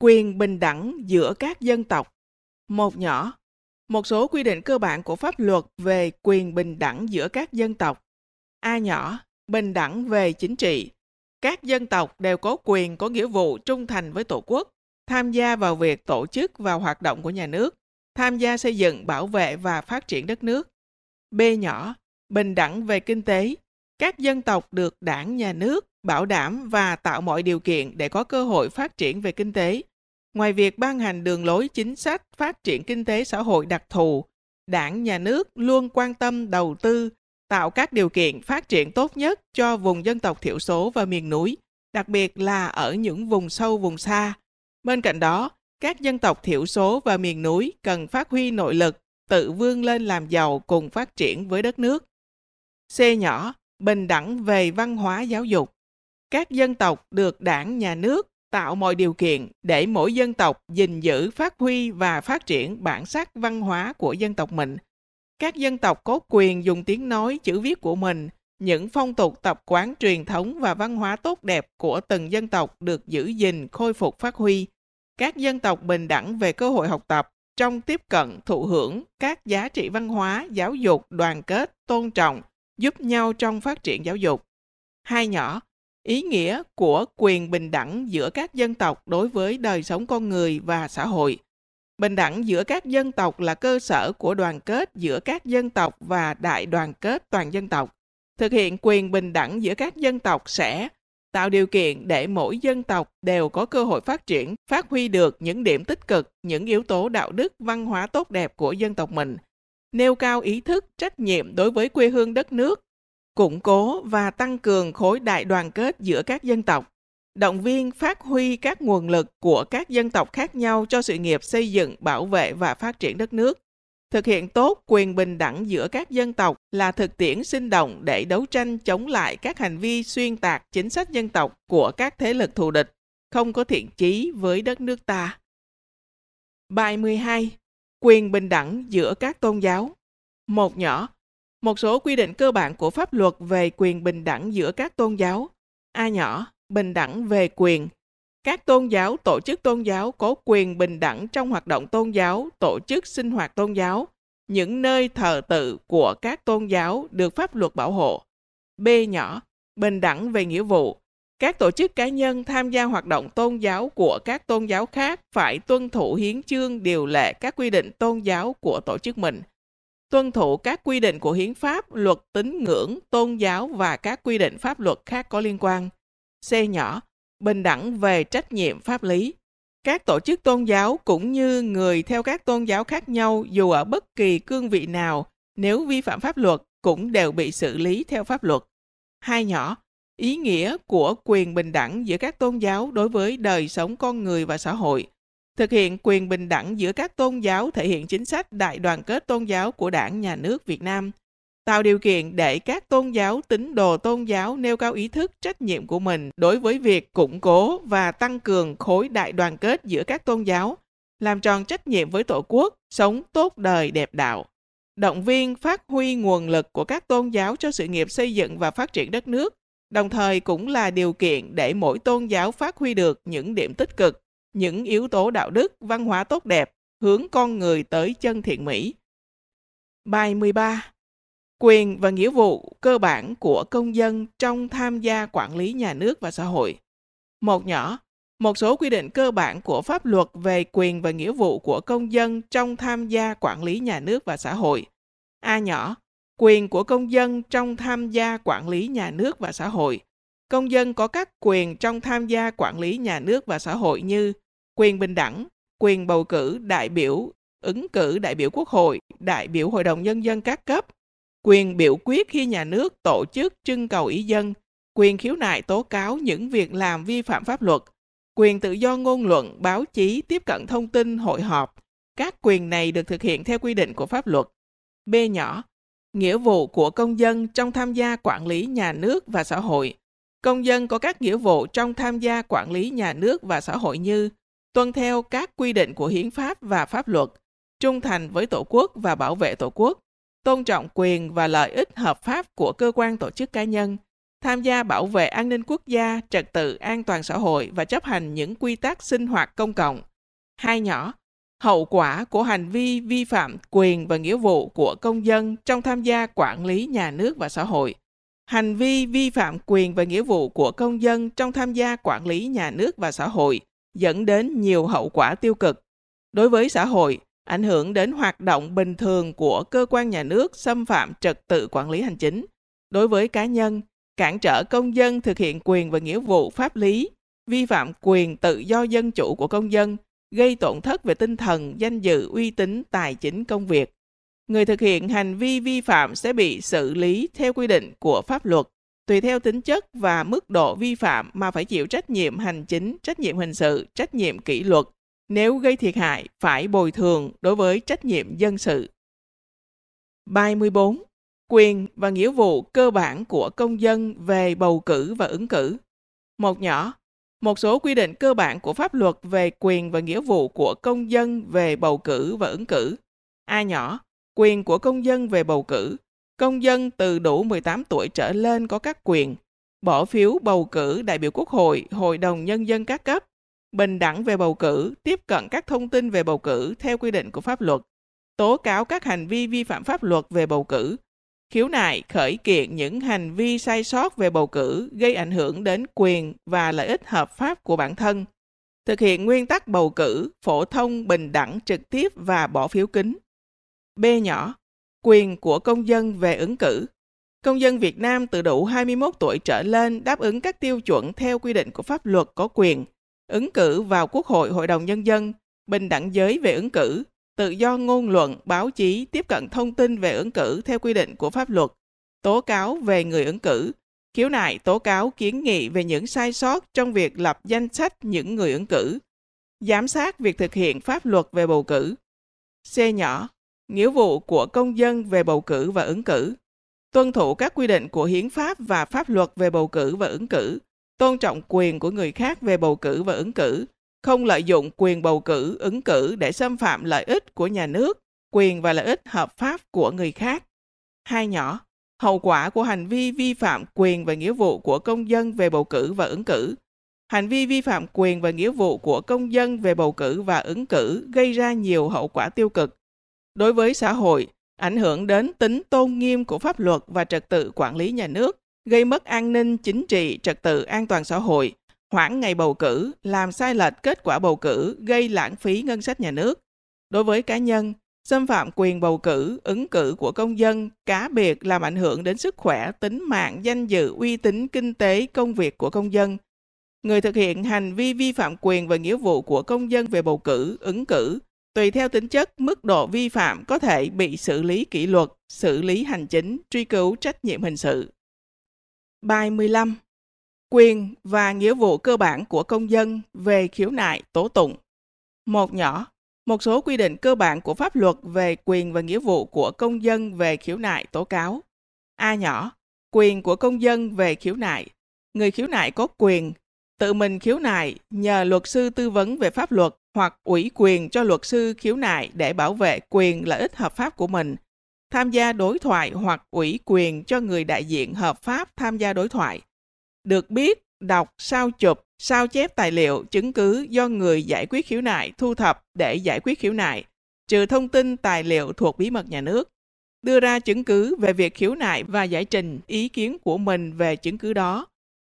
S1: Quyền bình đẳng giữa các dân tộc. Một nhỏ. Một số quy định cơ bản của pháp luật về quyền bình đẳng giữa các dân tộc. A nhỏ. Bình đẳng về chính trị. Các dân tộc đều có quyền có nghĩa vụ trung thành với Tổ quốc, tham gia vào việc tổ chức và hoạt động của nhà nước, tham gia xây dựng, bảo vệ và phát triển đất nước. B nhỏ, bình đẳng về kinh tế, các dân tộc được đảng nhà nước bảo đảm và tạo mọi điều kiện để có cơ hội phát triển về kinh tế. Ngoài việc ban hành đường lối chính sách phát triển kinh tế xã hội đặc thù, đảng nhà nước luôn quan tâm đầu tư, tạo các điều kiện phát triển tốt nhất cho vùng dân tộc thiểu số và miền núi, đặc biệt là ở những vùng sâu vùng xa. Bên cạnh đó, các dân tộc thiểu số và miền núi cần phát huy nội lực, tự vươn lên làm giàu cùng phát triển với đất nước. C nhỏ, bình đẳng về văn hóa giáo dục. Các dân tộc được đảng, nhà nước tạo mọi điều kiện để mỗi dân tộc gìn giữ, phát huy và phát triển bản sắc văn hóa của dân tộc mình. Các dân tộc có quyền dùng tiếng nói, chữ viết của mình, những phong tục tập quán truyền thống và văn hóa tốt đẹp của từng dân tộc được giữ gìn, khôi phục phát huy. Các dân tộc bình đẳng về cơ hội học tập trong tiếp cận thụ hưởng các giá trị văn hóa, giáo dục, đoàn kết, tôn trọng, giúp nhau trong phát triển giáo dục. Hai nhỏ, ý nghĩa của quyền bình đẳng giữa các dân tộc đối với đời sống con người và xã hội. Bình đẳng giữa các dân tộc là cơ sở của đoàn kết giữa các dân tộc và đại đoàn kết toàn dân tộc. Thực hiện quyền bình đẳng giữa các dân tộc sẽ tạo điều kiện để mỗi dân tộc đều có cơ hội phát triển, phát huy được những điểm tích cực, những yếu tố đạo đức, văn hóa tốt đẹp của dân tộc mình – nêu cao ý thức trách nhiệm đối với quê hương đất nước củng cố và tăng cường khối đại đoàn kết giữa các dân tộc động viên phát huy các nguồn lực của các dân tộc khác nhau cho sự nghiệp xây dựng bảo vệ và phát triển đất nước thực hiện tốt quyền bình đẳng giữa các dân tộc là thực tiễn sinh động để đấu tranh chống lại các hành vi xuyên tạc chính sách dân tộc của các thế lực thù địch không có thiện chí với đất nước ta. Bài 12 quyền bình đẳng giữa các tôn giáo. Một nhỏ, một số quy định cơ bản của pháp luật về quyền bình đẳng giữa các tôn giáo. A nhỏ, bình đẳng về quyền. Các tôn giáo, tổ chức tôn giáo có quyền bình đẳng trong hoạt động tôn giáo, tổ chức sinh hoạt tôn giáo, những nơi thờ tự của các tôn giáo được pháp luật bảo hộ. B nhỏ, bình đẳng về nghĩa vụ các tổ chức cá nhân tham gia hoạt động tôn giáo của các tôn giáo khác phải tuân thủ hiến chương điều lệ các quy định tôn giáo của tổ chức mình tuân thủ các quy định của hiến pháp luật tín ngưỡng tôn giáo và các quy định pháp luật khác có liên quan c nhỏ bình đẳng về trách nhiệm pháp lý các tổ chức tôn giáo cũng như người theo các tôn giáo khác nhau dù ở bất kỳ cương vị nào nếu vi phạm pháp luật cũng đều bị xử lý theo pháp luật hai nhỏ ý nghĩa của quyền bình đẳng giữa các tôn giáo đối với đời sống con người và xã hội thực hiện quyền bình đẳng giữa các tôn giáo thể hiện chính sách đại đoàn kết tôn giáo của đảng nhà nước việt nam tạo điều kiện để các tôn giáo tín đồ tôn giáo nêu cao ý thức trách nhiệm của mình đối với việc củng cố và tăng cường khối đại đoàn kết giữa các tôn giáo làm tròn trách nhiệm với tổ quốc sống tốt đời đẹp đạo động viên phát huy nguồn lực của các tôn giáo cho sự nghiệp xây dựng và phát triển đất nước đồng thời cũng là điều kiện để mỗi tôn giáo phát huy được những điểm tích cực, những yếu tố đạo đức, văn hóa tốt đẹp, hướng con người tới chân thiện mỹ. Bài 13. Quyền và nghĩa vụ cơ bản của công dân trong tham gia quản lý nhà nước và xã hội. Một nhỏ, một số quy định cơ bản của pháp luật về quyền và nghĩa vụ của công dân trong tham gia quản lý nhà nước và xã hội. A nhỏ, quyền của công dân trong tham gia quản lý nhà nước và xã hội công dân có các quyền trong tham gia quản lý nhà nước và xã hội như quyền bình đẳng quyền bầu cử đại biểu ứng cử đại biểu quốc hội đại biểu hội đồng nhân dân các cấp quyền biểu quyết khi nhà nước tổ chức trưng cầu ý dân quyền khiếu nại tố cáo những việc làm vi phạm pháp luật quyền tự do ngôn luận báo chí tiếp cận thông tin hội họp các quyền này được thực hiện theo quy định của pháp luật b nhỏ nghĩa vụ của công dân trong tham gia quản lý nhà nước và xã hội công dân có các nghĩa vụ trong tham gia quản lý nhà nước và xã hội như tuân theo các quy định của hiến pháp và pháp luật trung thành với tổ quốc và bảo vệ tổ quốc tôn trọng quyền và lợi ích hợp pháp của cơ quan tổ chức cá nhân tham gia bảo vệ an ninh quốc gia trật tự an toàn xã hội và chấp hành những quy tắc sinh hoạt công cộng hai nhỏ hậu quả của hành vi vi phạm quyền và nghĩa vụ của công dân trong tham gia quản lý nhà nước và xã hội hành vi vi phạm quyền và nghĩa vụ của công dân trong tham gia quản lý nhà nước và xã hội dẫn đến nhiều hậu quả tiêu cực đối với xã hội ảnh hưởng đến hoạt động bình thường của cơ quan nhà nước xâm phạm trật tự quản lý hành chính đối với cá nhân cản trở công dân thực hiện quyền và nghĩa vụ pháp lý vi phạm quyền tự do dân chủ của công dân gây tổn thất về tinh thần, danh dự, uy tín, tài chính công việc. Người thực hiện hành vi vi phạm sẽ bị xử lý theo quy định của pháp luật, tùy theo tính chất và mức độ vi phạm mà phải chịu trách nhiệm hành chính, trách nhiệm hình sự, trách nhiệm kỷ luật. Nếu gây thiệt hại, phải bồi thường đối với trách nhiệm dân sự. Bài 14. Quyền và nghĩa vụ cơ bản của công dân về bầu cử và ứng cử. Một nhỏ, một số quy định cơ bản của pháp luật về quyền và nghĩa vụ của công dân về bầu cử và ứng cử. A nhỏ, quyền của công dân về bầu cử. Công dân từ đủ 18 tuổi trở lên có các quyền bỏ phiếu bầu cử đại biểu Quốc hội, Hội đồng Nhân dân các cấp, bình đẳng về bầu cử, tiếp cận các thông tin về bầu cử theo quy định của pháp luật, tố cáo các hành vi vi phạm pháp luật về bầu cử, khiếu nại khởi kiện những hành vi sai sót về bầu cử gây ảnh hưởng đến quyền và lợi ích hợp pháp của bản thân thực hiện nguyên tắc bầu cử phổ thông bình đẳng trực tiếp và bỏ phiếu kín b nhỏ quyền của công dân về ứng cử công dân việt nam từ đủ 21 tuổi trở lên đáp ứng các tiêu chuẩn theo quy định của pháp luật có quyền ứng cử vào quốc hội hội đồng nhân dân bình đẳng giới về ứng cử tự do ngôn luận, báo chí, tiếp cận thông tin về ứng cử theo quy định của pháp luật, tố cáo về người ứng cử, khiếu nại tố cáo kiến nghị về những sai sót trong việc lập danh sách những người ứng cử, giám sát việc thực hiện pháp luật về bầu cử. C nhỏ, nghĩa vụ của công dân về bầu cử và ứng cử, tuân thủ các quy định của hiến pháp và pháp luật về bầu cử và ứng cử, tôn trọng quyền của người khác về bầu cử và ứng cử, không lợi dụng quyền bầu cử ứng cử để xâm phạm lợi ích của nhà nước, quyền và lợi ích hợp pháp của người khác. Hai nhỏ, hậu quả của hành vi vi phạm quyền và nghĩa vụ của công dân về bầu cử và ứng cử. Hành vi vi phạm quyền và nghĩa vụ của công dân về bầu cử và ứng cử gây ra nhiều hậu quả tiêu cực. Đối với xã hội, ảnh hưởng đến tính tôn nghiêm của pháp luật và trật tự quản lý nhà nước, gây mất an ninh chính trị, trật tự an toàn xã hội, hoãn ngày bầu cử, làm sai lệch kết quả bầu cử, gây lãng phí ngân sách nhà nước. Đối với cá nhân, xâm phạm quyền bầu cử, ứng cử của công dân, cá biệt làm ảnh hưởng đến sức khỏe, tính mạng, danh dự, uy tín, kinh tế, công việc của công dân. Người thực hiện hành vi vi phạm quyền và nghĩa vụ của công dân về bầu cử, ứng cử, tùy theo tính chất, mức độ vi phạm có thể bị xử lý kỷ luật, xử lý hành chính, truy cứu trách nhiệm hình sự. Bài 15 Quyền và nghĩa vụ cơ bản của công dân về khiếu nại tố tụng. Một nhỏ, một số quy định cơ bản của pháp luật về quyền và nghĩa vụ của công dân về khiếu nại tố cáo. A nhỏ, quyền của công dân về khiếu nại. Người khiếu nại có quyền tự mình khiếu nại nhờ luật sư tư vấn về pháp luật hoặc ủy quyền cho luật sư khiếu nại để bảo vệ quyền lợi ích hợp pháp của mình, tham gia đối thoại hoặc ủy quyền cho người đại diện hợp pháp tham gia đối thoại, được biết, đọc, sao chụp, sao chép tài liệu, chứng cứ do người giải quyết khiếu nại thu thập để giải quyết khiếu nại, trừ thông tin tài liệu thuộc bí mật nhà nước, đưa ra chứng cứ về việc khiếu nại và giải trình ý kiến của mình về chứng cứ đó,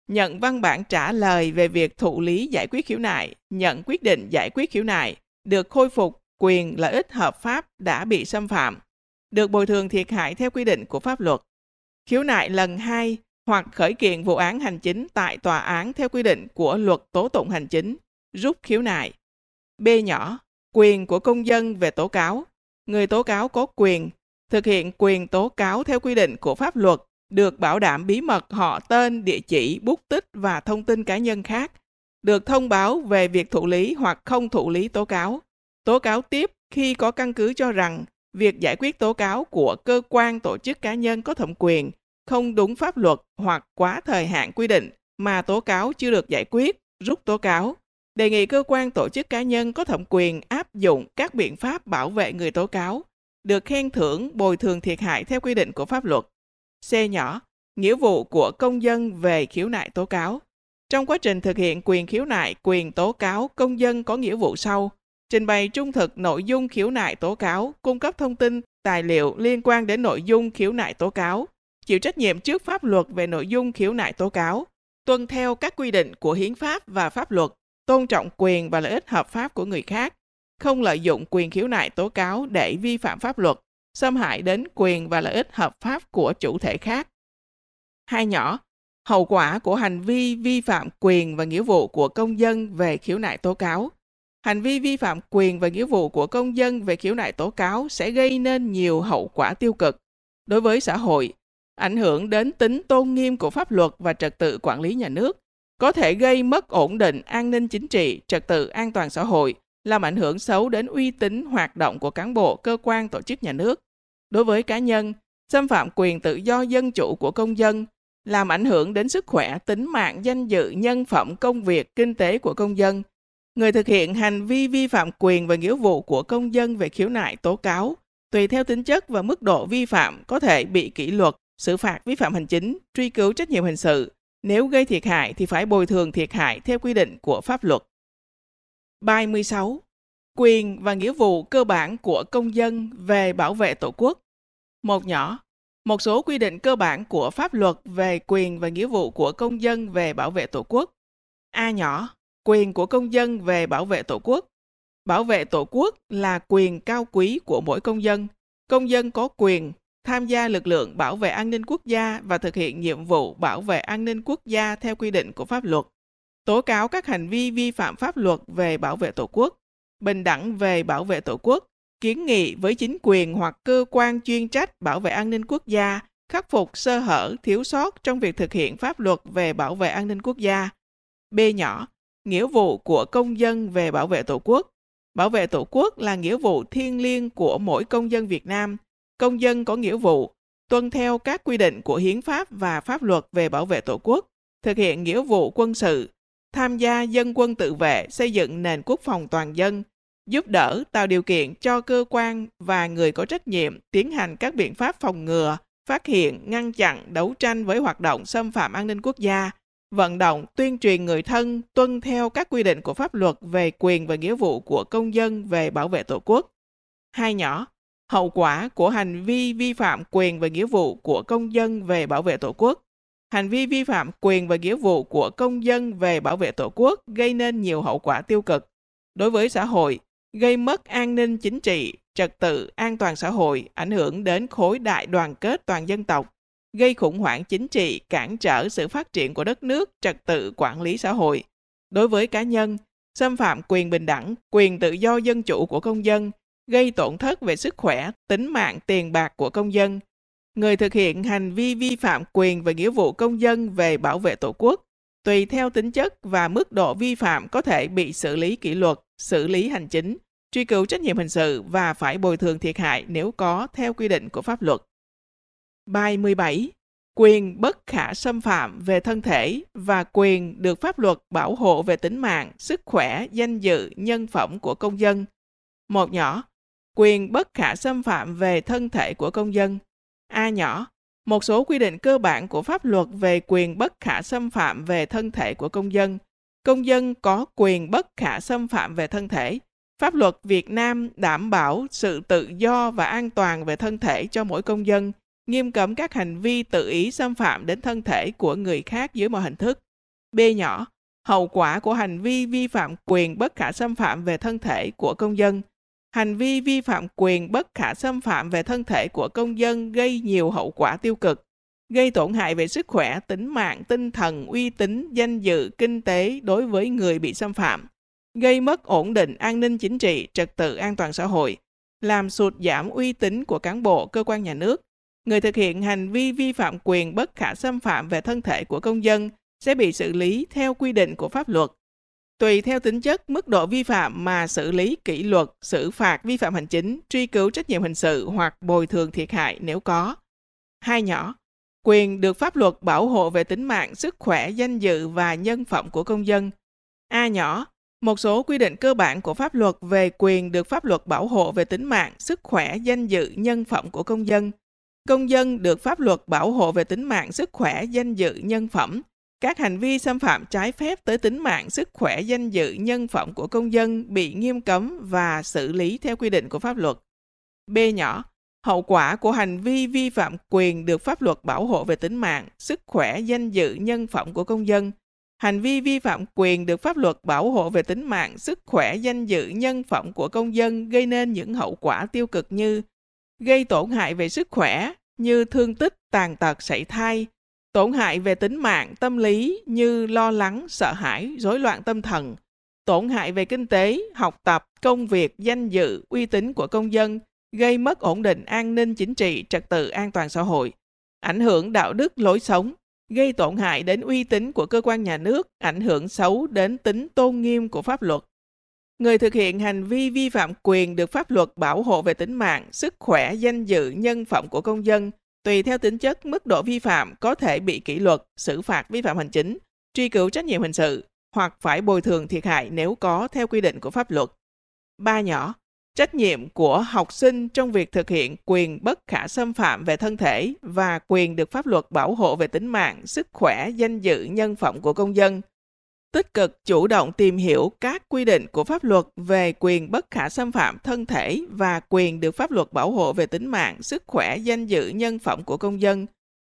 S1: nhận văn bản trả lời về việc thụ lý giải quyết khiếu nại, nhận quyết định giải quyết khiếu nại, được khôi phục quyền lợi ích hợp pháp đã bị xâm phạm, được bồi thường thiệt hại theo quy định của pháp luật. Khiếu nại lần 2 hoặc khởi kiện vụ án hành chính tại tòa án theo quy định của luật tố tụng hành chính, rút khiếu nại. B nhỏ, quyền của công dân về tố cáo. Người tố cáo có quyền thực hiện quyền tố cáo theo quy định của pháp luật, được bảo đảm bí mật họ tên, địa chỉ, bút tích và thông tin cá nhân khác, được thông báo về việc thụ lý hoặc không thụ lý tố cáo, tố cáo tiếp khi có căn cứ cho rằng việc giải quyết tố cáo của cơ quan tổ chức cá nhân có thẩm quyền không đúng pháp luật hoặc quá thời hạn quy định mà tố cáo chưa được giải quyết, rút tố cáo, đề nghị cơ quan tổ chức cá nhân có thẩm quyền áp dụng các biện pháp bảo vệ người tố cáo, được khen thưởng bồi thường thiệt hại theo quy định của pháp luật. C nhỏ, nghĩa vụ của công dân về khiếu nại tố cáo. Trong quá trình thực hiện quyền khiếu nại, quyền tố cáo, công dân có nghĩa vụ sau: trình bày trung thực nội dung khiếu nại tố cáo, cung cấp thông tin, tài liệu liên quan đến nội dung khiếu nại tố cáo, chịu trách nhiệm trước pháp luật về nội dung khiếu nại tố cáo, tuân theo các quy định của hiến pháp và pháp luật, tôn trọng quyền và lợi ích hợp pháp của người khác, không lợi dụng quyền khiếu nại tố cáo để vi phạm pháp luật, xâm hại đến quyền và lợi ích hợp pháp của chủ thể khác. Hai nhỏ, hậu quả của hành vi vi phạm quyền và nghĩa vụ của công dân về khiếu nại tố cáo. Hành vi vi phạm quyền và nghĩa vụ của công dân về khiếu nại tố cáo sẽ gây nên nhiều hậu quả tiêu cực đối với xã hội ảnh hưởng đến tính tôn nghiêm của pháp luật và trật tự quản lý nhà nước, có thể gây mất ổn định an ninh chính trị, trật tự an toàn xã hội, làm ảnh hưởng xấu đến uy tín hoạt động của cán bộ, cơ quan, tổ chức nhà nước. Đối với cá nhân, xâm phạm quyền tự do dân chủ của công dân, làm ảnh hưởng đến sức khỏe, tính mạng, danh dự, nhân phẩm, công việc, kinh tế của công dân. Người thực hiện hành vi vi phạm quyền và nghĩa vụ của công dân về khiếu nại tố cáo, tùy theo tính chất và mức độ vi phạm có thể bị kỷ luật, xử phạt vi phạm hành chính, truy cứu trách nhiệm hình sự. Nếu gây thiệt hại thì phải bồi thường thiệt hại theo quy định của pháp luật. Bài 16. Quyền và nghĩa vụ cơ bản của công dân về bảo vệ Tổ quốc. Một nhỏ, một số quy định cơ bản của pháp luật về quyền và nghĩa vụ của công dân về bảo vệ Tổ quốc. A nhỏ, quyền của công dân về bảo vệ Tổ quốc. Bảo vệ Tổ quốc là quyền cao quý của mỗi công dân. Công dân có quyền tham gia lực lượng bảo vệ an ninh quốc gia và thực hiện nhiệm vụ bảo vệ an ninh quốc gia theo quy định của pháp luật, tố cáo các hành vi vi phạm pháp luật về bảo vệ Tổ quốc, bình đẳng về bảo vệ Tổ quốc, kiến nghị với chính quyền hoặc cơ quan chuyên trách bảo vệ an ninh quốc gia khắc phục sơ hở, thiếu sót trong việc thực hiện pháp luật về bảo vệ an ninh quốc gia. B nhỏ, nghĩa vụ của công dân về bảo vệ Tổ quốc. Bảo vệ Tổ quốc là nghĩa vụ thiêng liêng của mỗi công dân Việt Nam – công dân có nghĩa vụ tuân theo các quy định của hiến pháp và pháp luật về bảo vệ tổ quốc, thực hiện nghĩa vụ quân sự, tham gia dân quân tự vệ xây dựng nền quốc phòng toàn dân, giúp đỡ tạo điều kiện cho cơ quan và người có trách nhiệm tiến hành các biện pháp phòng ngừa, phát hiện, ngăn chặn, đấu tranh với hoạt động xâm phạm an ninh quốc gia, vận động, tuyên truyền người thân tuân theo các quy định của pháp luật về quyền và nghĩa vụ của công dân về bảo vệ Tổ quốc. Hai nhỏ, hậu quả của hành vi vi phạm quyền và nghĩa vụ của công dân về bảo vệ Tổ quốc. Hành vi vi phạm quyền và nghĩa vụ của công dân về bảo vệ Tổ quốc gây nên nhiều hậu quả tiêu cực đối với xã hội, gây mất an ninh chính trị, trật tự an toàn xã hội, ảnh hưởng đến khối đại đoàn kết toàn dân tộc, gây khủng hoảng chính trị, cản trở sự phát triển của đất nước, trật tự quản lý xã hội. Đối với cá nhân, xâm phạm quyền bình đẳng, quyền tự do dân chủ của công dân, gây tổn thất về sức khỏe, tính mạng, tiền bạc của công dân. Người thực hiện hành vi vi phạm quyền và nghĩa vụ công dân về bảo vệ Tổ quốc, tùy theo tính chất và mức độ vi phạm có thể bị xử lý kỷ luật, xử lý hành chính, truy cứu trách nhiệm hình sự và phải bồi thường thiệt hại nếu có theo quy định của pháp luật. Bài 17. Quyền bất khả xâm phạm về thân thể và quyền được pháp luật bảo hộ về tính mạng, sức khỏe, danh dự, nhân phẩm của công dân. Một nhỏ, quyền bất khả xâm phạm về thân thể của công dân. A nhỏ, một số quy định cơ bản của pháp luật về quyền bất khả xâm phạm về thân thể của công dân. Công dân có quyền bất khả xâm phạm về thân thể. Pháp luật Việt Nam đảm bảo sự tự do và an toàn về thân thể cho mỗi công dân, nghiêm cấm các hành vi tự ý xâm phạm đến thân thể của người khác dưới mọi hình thức. B nhỏ, hậu quả của hành vi vi phạm quyền bất khả xâm phạm về thân thể của công dân hành vi vi phạm quyền bất khả xâm phạm về thân thể của công dân gây nhiều hậu quả tiêu cực gây tổn hại về sức khỏe tính mạng tinh thần uy tín danh dự kinh tế đối với người bị xâm phạm gây mất ổn định an ninh chính trị trật tự an toàn xã hội làm sụt giảm uy tín của cán bộ cơ quan nhà nước người thực hiện hành vi vi phạm quyền bất khả xâm phạm về thân thể của công dân sẽ bị xử lý theo quy định của pháp luật tùy theo tính chất, mức độ vi phạm mà xử lý kỷ luật, xử phạt vi phạm hành chính, truy cứu trách nhiệm hình sự hoặc bồi thường thiệt hại nếu có. Hai nhỏ, quyền được pháp luật bảo hộ về tính mạng, sức khỏe, danh dự và nhân phẩm của công dân. A nhỏ, một số quy định cơ bản của pháp luật về quyền được pháp luật bảo hộ về tính mạng, sức khỏe, danh dự, nhân phẩm của công dân. Công dân được pháp luật bảo hộ về tính mạng, sức khỏe, danh dự, nhân phẩm các hành vi xâm phạm trái phép tới tính mạng, sức khỏe, danh dự, nhân phẩm của công dân bị nghiêm cấm và xử lý theo quy định của pháp luật. B nhỏ, hậu quả của hành vi vi phạm quyền được pháp luật bảo hộ về tính mạng, sức khỏe, danh dự, nhân phẩm của công dân. Hành vi vi phạm quyền được pháp luật bảo hộ về tính mạng, sức khỏe, danh dự, nhân phẩm của công dân gây nên những hậu quả tiêu cực như gây tổn hại về sức khỏe như thương tích, tàn tật, sảy thai, Tổn hại về tính mạng, tâm lý như lo lắng, sợ hãi, rối loạn tâm thần. Tổn hại về kinh tế, học tập, công việc, danh dự, uy tín của công dân, gây mất ổn định an ninh chính trị, trật tự an toàn xã hội. Ảnh hưởng đạo đức lối sống, gây tổn hại đến uy tín của cơ quan nhà nước, ảnh hưởng xấu đến tính tôn nghiêm của pháp luật. Người thực hiện hành vi vi phạm quyền được pháp luật bảo hộ về tính mạng, sức khỏe, danh dự, nhân phẩm của công dân Tùy theo tính chất, mức độ vi phạm có thể bị kỷ luật, xử phạt vi phạm hành chính, truy cứu trách nhiệm hình sự hoặc phải bồi thường thiệt hại nếu có theo quy định của pháp luật. Ba nhỏ, trách nhiệm của học sinh trong việc thực hiện quyền bất khả xâm phạm về thân thể và quyền được pháp luật bảo hộ về tính mạng, sức khỏe, danh dự, nhân phẩm của công dân tích cực chủ động tìm hiểu các quy định của pháp luật về quyền bất khả xâm phạm thân thể và quyền được pháp luật bảo hộ về tính mạng, sức khỏe, danh dự, nhân phẩm của công dân,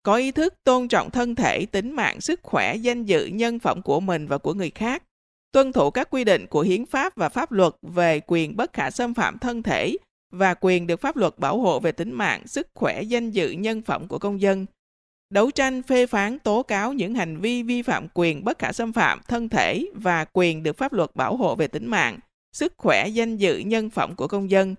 S1: có ý thức tôn trọng thân thể, tính mạng, sức khỏe, danh dự, nhân phẩm của mình và của người khác, tuân thủ các quy định của hiến pháp và pháp luật về quyền bất khả xâm phạm thân thể và quyền được pháp luật bảo hộ về tính mạng, sức khỏe, danh dự, nhân phẩm của công dân – đấu tranh phê phán tố cáo những hành vi vi phạm quyền bất khả xâm phạm thân thể và quyền được pháp luật bảo hộ về tính mạng, sức khỏe, danh dự, nhân phẩm của công dân,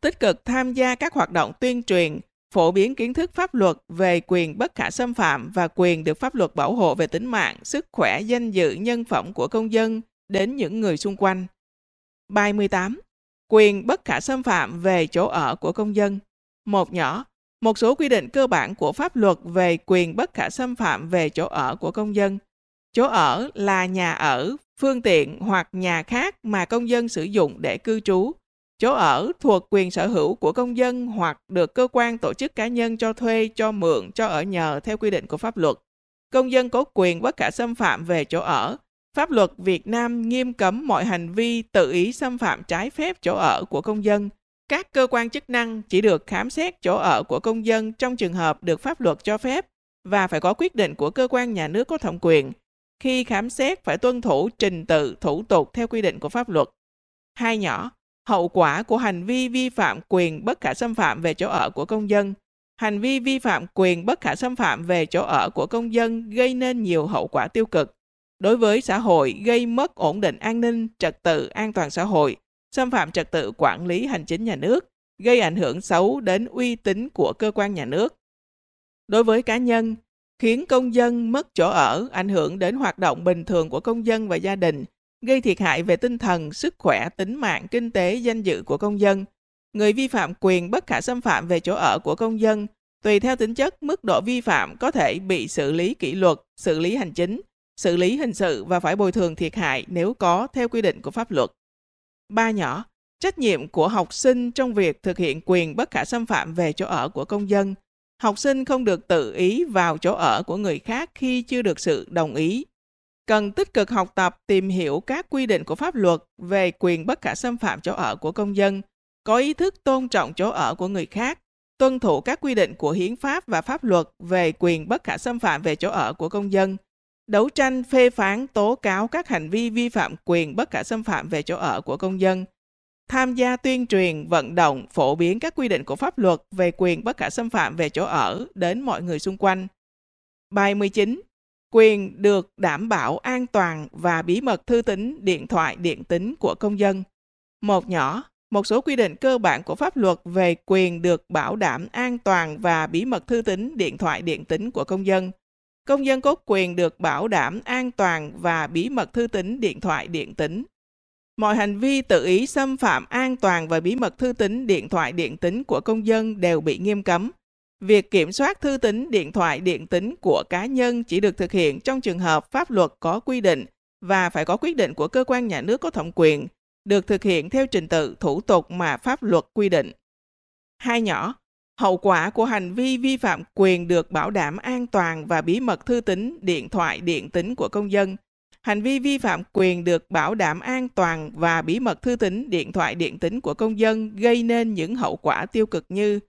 S1: tích cực tham gia các hoạt động tuyên truyền, phổ biến kiến thức pháp luật về quyền bất khả xâm phạm và quyền được pháp luật bảo hộ về tính mạng, sức khỏe, danh dự, nhân phẩm của công dân đến những người xung quanh. Bài 18. Quyền bất khả xâm phạm về chỗ ở của công dân. Một nhỏ, một số quy định cơ bản của pháp luật về quyền bất khả xâm phạm về chỗ ở của công dân. Chỗ ở là nhà ở, phương tiện hoặc nhà khác mà công dân sử dụng để cư trú. Chỗ ở thuộc quyền sở hữu của công dân hoặc được cơ quan tổ chức cá nhân cho thuê, cho mượn, cho ở nhờ theo quy định của pháp luật. Công dân có quyền bất khả xâm phạm về chỗ ở. Pháp luật Việt Nam nghiêm cấm mọi hành vi tự ý xâm phạm trái phép chỗ ở của công dân – các cơ quan chức năng chỉ được khám xét chỗ ở của công dân trong trường hợp được pháp luật cho phép và phải có quyết định của cơ quan nhà nước có thẩm quyền. Khi khám xét phải tuân thủ trình tự, thủ tục theo quy định của pháp luật. Hai nhỏ, hậu quả của hành vi vi phạm quyền bất khả xâm phạm về chỗ ở của công dân. Hành vi vi phạm quyền bất khả xâm phạm về chỗ ở của công dân gây nên nhiều hậu quả tiêu cực. Đối với xã hội gây mất ổn định an ninh, trật tự, an toàn xã hội – xâm phạm trật tự quản lý hành chính nhà nước, gây ảnh hưởng xấu đến uy tín của cơ quan nhà nước. Đối với cá nhân, khiến công dân mất chỗ ở, ảnh hưởng đến hoạt động bình thường của công dân và gia đình, gây thiệt hại về tinh thần, sức khỏe, tính mạng, kinh tế, danh dự của công dân. Người vi phạm quyền bất khả xâm phạm về chỗ ở của công dân, tùy theo tính chất, mức độ vi phạm có thể bị xử lý kỷ luật, xử lý hành chính, xử lý hình sự và phải bồi thường thiệt hại nếu có theo quy định của pháp luật. Ba nhỏ, trách nhiệm của học sinh trong việc thực hiện quyền bất khả xâm phạm về chỗ ở của công dân. Học sinh không được tự ý vào chỗ ở của người khác khi chưa được sự đồng ý. Cần tích cực học tập tìm hiểu các quy định của pháp luật về quyền bất khả xâm phạm chỗ ở của công dân, có ý thức tôn trọng chỗ ở của người khác, tuân thủ các quy định của hiến pháp và pháp luật về quyền bất khả xâm phạm về chỗ ở của công dân – đấu tranh phê phán tố cáo các hành vi vi phạm quyền bất khả xâm phạm về chỗ ở của công dân, tham gia tuyên truyền, vận động, phổ biến các quy định của pháp luật về quyền bất khả xâm phạm về chỗ ở đến mọi người xung quanh. Bài 19. Quyền được đảm bảo an toàn và bí mật thư tính, điện thoại, điện tính của công dân. Một nhỏ, một số quy định cơ bản của pháp luật về quyền được bảo đảm an toàn và bí mật thư tính, điện thoại, điện tính của công dân Công dân có quyền được bảo đảm an toàn và bí mật thư tín điện thoại điện tính. Mọi hành vi tự ý xâm phạm an toàn và bí mật thư tín điện thoại điện tính của công dân đều bị nghiêm cấm. Việc kiểm soát thư tín điện thoại điện tính của cá nhân chỉ được thực hiện trong trường hợp pháp luật có quy định và phải có quyết định của cơ quan nhà nước có thẩm quyền, được thực hiện theo trình tự thủ tục mà pháp luật quy định. Hai nhỏ, hậu quả của hành vi vi phạm quyền được bảo đảm an toàn và bí mật thư tính, điện thoại, điện tính của công dân. Hành vi vi phạm quyền được bảo đảm an toàn và bí mật thư tính, điện thoại, điện tính của công dân gây nên những hậu quả tiêu cực như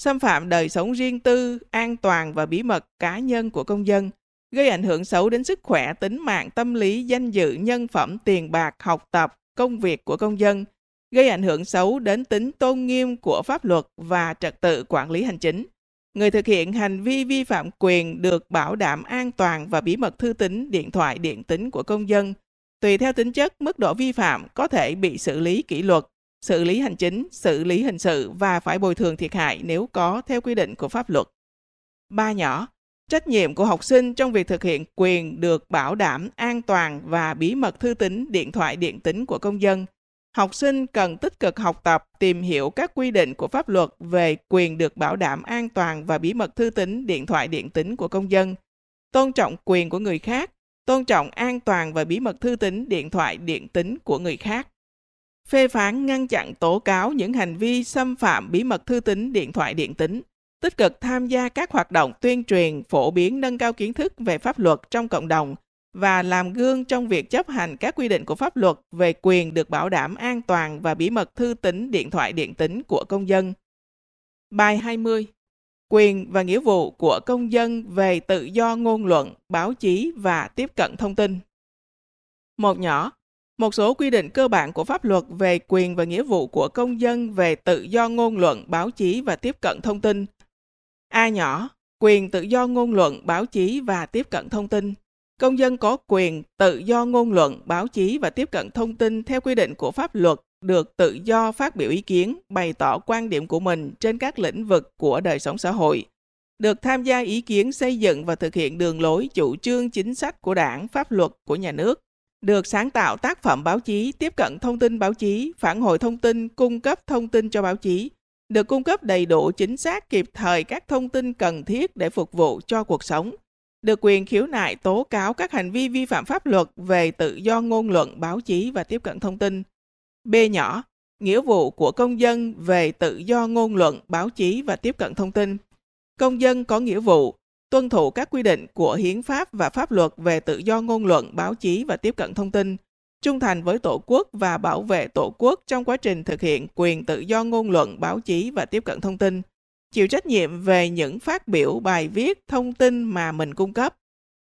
S1: xâm phạm đời sống riêng tư, an toàn và bí mật cá nhân của công dân, gây ảnh hưởng xấu đến sức khỏe, tính mạng, tâm lý, danh dự, nhân phẩm, tiền bạc, học tập, công việc của công dân – gây ảnh hưởng xấu đến tính tôn nghiêm của pháp luật và trật tự quản lý hành chính. Người thực hiện hành vi vi phạm quyền được bảo đảm an toàn và bí mật thư tính, điện thoại, điện tính của công dân. Tùy theo tính chất, mức độ vi phạm có thể bị xử lý kỷ luật, xử lý hành chính, xử lý hình sự và phải bồi thường thiệt hại nếu có theo quy định của pháp luật. Ba nhỏ, trách nhiệm của học sinh trong việc thực hiện quyền được bảo đảm an toàn và bí mật thư tính, điện thoại, điện tính của công dân – học sinh cần tích cực học tập, tìm hiểu các quy định của pháp luật về quyền được bảo đảm an toàn và bí mật thư tín, điện thoại điện tính của công dân, tôn trọng quyền của người khác, tôn trọng an toàn và bí mật thư tín, điện thoại điện tính của người khác. Phê phán ngăn chặn tố cáo những hành vi xâm phạm bí mật thư tín, điện thoại điện tính, tích cực tham gia các hoạt động tuyên truyền, phổ biến nâng cao kiến thức về pháp luật trong cộng đồng và làm gương trong việc chấp hành các quy định của pháp luật về quyền được bảo đảm an toàn và bí mật thư tính điện thoại điện tính của công dân. Bài 20. Quyền và nghĩa vụ của công dân về tự do ngôn luận, báo chí và tiếp cận thông tin. Một nhỏ, một số quy định cơ bản của pháp luật về quyền và nghĩa vụ của công dân về tự do ngôn luận, báo chí và tiếp cận thông tin. A nhỏ, quyền tự do ngôn luận, báo chí và tiếp cận thông tin. Công dân có quyền tự do ngôn luận, báo chí và tiếp cận thông tin theo quy định của pháp luật, được tự do phát biểu ý kiến, bày tỏ quan điểm của mình trên các lĩnh vực của đời sống xã hội, được tham gia ý kiến xây dựng và thực hiện đường lối chủ trương chính sách của đảng, pháp luật của nhà nước, được sáng tạo tác phẩm báo chí, tiếp cận thông tin báo chí, phản hồi thông tin, cung cấp thông tin cho báo chí, được cung cấp đầy đủ chính xác kịp thời các thông tin cần thiết để phục vụ cho cuộc sống, được quyền khiếu nại tố cáo các hành vi vi phạm pháp luật về tự do ngôn luận, báo chí và tiếp cận thông tin. B nhỏ, nghĩa vụ của công dân về tự do ngôn luận, báo chí và tiếp cận thông tin. Công dân có nghĩa vụ tuân thủ các quy định của hiến pháp và pháp luật về tự do ngôn luận, báo chí và tiếp cận thông tin, trung thành với Tổ quốc và bảo vệ Tổ quốc trong quá trình thực hiện quyền tự do ngôn luận, báo chí và tiếp cận thông tin chịu trách nhiệm về những phát biểu bài viết thông tin mà mình cung cấp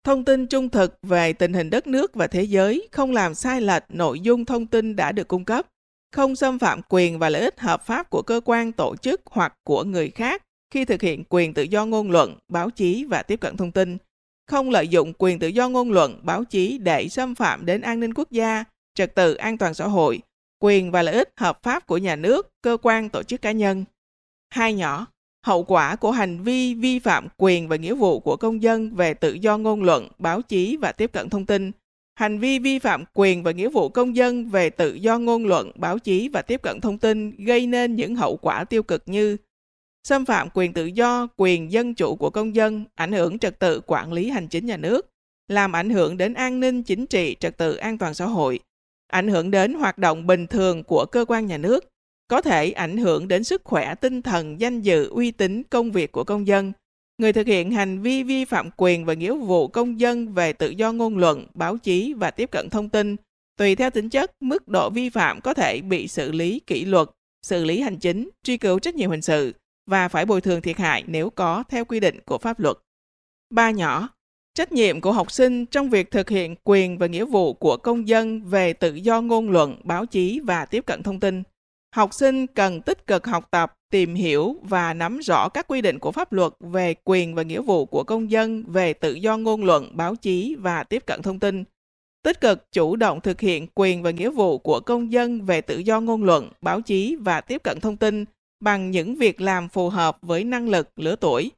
S1: thông tin trung thực về tình hình đất nước và thế giới không làm sai lệch nội dung thông tin đã được cung cấp không xâm phạm quyền và lợi ích hợp pháp của cơ quan tổ chức hoặc của người khác khi thực hiện quyền tự do ngôn luận báo chí và tiếp cận thông tin không lợi dụng quyền tự do ngôn luận báo chí để xâm phạm đến an ninh quốc gia trật tự an toàn xã hội quyền và lợi ích hợp pháp của nhà nước cơ quan tổ chức cá nhân hai nhỏ hậu quả của hành vi vi phạm quyền và nghĩa vụ của công dân về tự do ngôn luận, báo chí và tiếp cận thông tin. Hành vi vi phạm quyền và nghĩa vụ công dân về tự do ngôn luận, báo chí và tiếp cận thông tin gây nên những hậu quả tiêu cực như xâm phạm quyền tự do, quyền dân chủ của công dân, ảnh hưởng trật tự quản lý hành chính nhà nước, làm ảnh hưởng đến an ninh chính trị, trật tự an toàn xã hội, ảnh hưởng đến hoạt động bình thường của cơ quan nhà nước, có thể ảnh hưởng đến sức khỏe tinh thần, danh dự, uy tín, công việc của công dân. Người thực hiện hành vi vi phạm quyền và nghĩa vụ công dân về tự do ngôn luận, báo chí và tiếp cận thông tin, tùy theo tính chất, mức độ vi phạm có thể bị xử lý kỷ luật, xử lý hành chính, truy cứu trách nhiệm hình sự và phải bồi thường thiệt hại nếu có theo quy định của pháp luật. Ba nhỏ, trách nhiệm của học sinh trong việc thực hiện quyền và nghĩa vụ của công dân về tự do ngôn luận, báo chí và tiếp cận thông tin học sinh cần tích cực học tập, tìm hiểu và nắm rõ các quy định của pháp luật về quyền và nghĩa vụ của công dân về tự do ngôn luận, báo chí và tiếp cận thông tin. Tích cực chủ động thực hiện quyền và nghĩa vụ của công dân về tự do ngôn luận, báo chí và tiếp cận thông tin bằng những việc làm phù hợp với năng lực, lứa tuổi.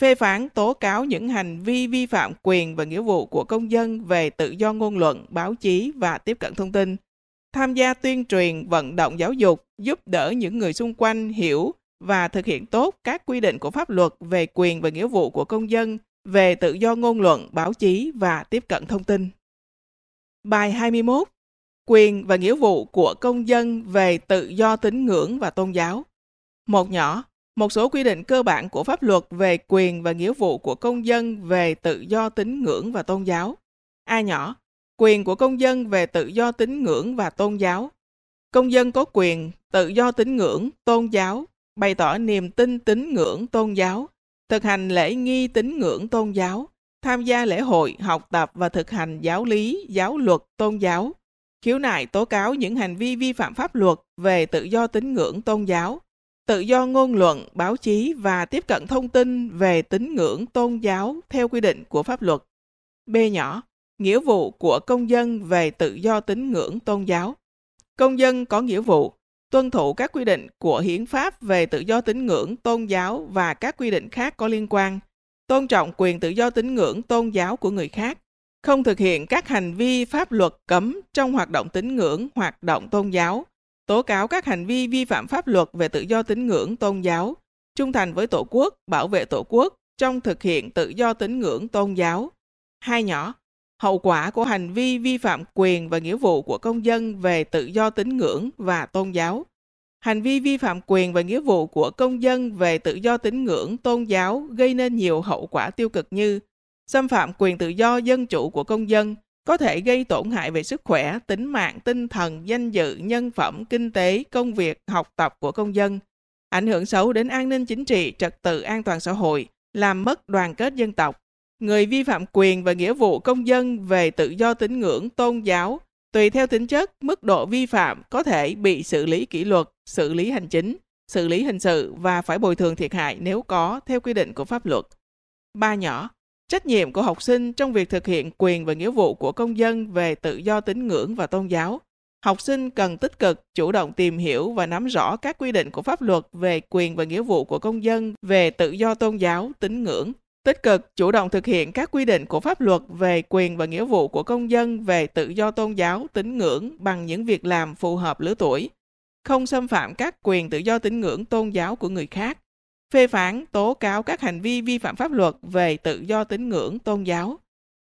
S1: Phê phán tố cáo những hành vi vi phạm quyền và nghĩa vụ của công dân về tự do ngôn luận, báo chí và tiếp cận thông tin – tham gia tuyên truyền, vận động giáo dục, giúp đỡ những người xung quanh hiểu và thực hiện tốt các quy định của pháp luật về quyền và nghĩa vụ của công dân về tự do ngôn luận, báo chí và tiếp cận thông tin. Bài 21. Quyền và nghĩa vụ của công dân về tự do tín ngưỡng và tôn giáo. Một nhỏ, một số quy định cơ bản của pháp luật về quyền và nghĩa vụ của công dân về tự do tín ngưỡng và tôn giáo. A nhỏ, quyền của công dân về tự do tín ngưỡng và tôn giáo công dân có quyền tự do tín ngưỡng tôn giáo bày tỏ niềm tin tín ngưỡng tôn giáo thực hành lễ nghi tín ngưỡng tôn giáo tham gia lễ hội học tập và thực hành giáo lý giáo luật tôn giáo khiếu nại tố cáo những hành vi vi phạm pháp luật về tự do tín ngưỡng tôn giáo tự do ngôn luận báo chí và tiếp cận thông tin về tín ngưỡng tôn giáo theo quy định của pháp luật b nhỏ nghĩa vụ của công dân về tự do tín ngưỡng tôn giáo. Công dân có nghĩa vụ tuân thủ các quy định của hiến pháp về tự do tín ngưỡng tôn giáo và các quy định khác có liên quan, tôn trọng quyền tự do tín ngưỡng tôn giáo của người khác, không thực hiện các hành vi pháp luật cấm trong hoạt động tín ngưỡng, hoạt động tôn giáo, tố cáo các hành vi vi phạm pháp luật về tự do tín ngưỡng tôn giáo, trung thành với Tổ quốc, bảo vệ Tổ quốc trong thực hiện tự do tín ngưỡng tôn giáo. Hai nhỏ, hậu quả của hành vi vi phạm quyền và nghĩa vụ của công dân về tự do tín ngưỡng và tôn giáo hành vi vi phạm quyền và nghĩa vụ của công dân về tự do tín ngưỡng tôn giáo gây nên nhiều hậu quả tiêu cực như xâm phạm quyền tự do dân chủ của công dân có thể gây tổn hại về sức khỏe tính mạng tinh thần danh dự nhân phẩm kinh tế công việc học tập của công dân ảnh hưởng xấu đến an ninh chính trị trật tự an toàn xã hội làm mất đoàn kết dân tộc người vi phạm quyền và nghĩa vụ công dân về tự do tín ngưỡng tôn giáo tùy theo tính chất mức độ vi phạm có thể bị xử lý kỷ luật xử lý hành chính xử lý hình sự và phải bồi thường thiệt hại nếu có theo quy định của pháp luật ba nhỏ trách nhiệm của học sinh trong việc thực hiện quyền và nghĩa vụ của công dân về tự do tín ngưỡng và tôn giáo học sinh cần tích cực chủ động tìm hiểu và nắm rõ các quy định của pháp luật về quyền và nghĩa vụ của công dân về tự do tôn giáo tín ngưỡng tích cực chủ động thực hiện các quy định của pháp luật về quyền và nghĩa vụ của công dân về tự do tôn giáo, tín ngưỡng bằng những việc làm phù hợp lứa tuổi, không xâm phạm các quyền tự do tín ngưỡng tôn giáo của người khác, phê phán, tố cáo các hành vi vi phạm pháp luật về tự do tín ngưỡng tôn giáo,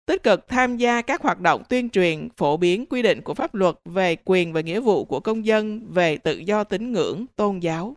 S1: tích cực tham gia các hoạt động tuyên truyền, phổ biến quy định của pháp luật về quyền và nghĩa vụ của công dân về tự do tín ngưỡng tôn giáo.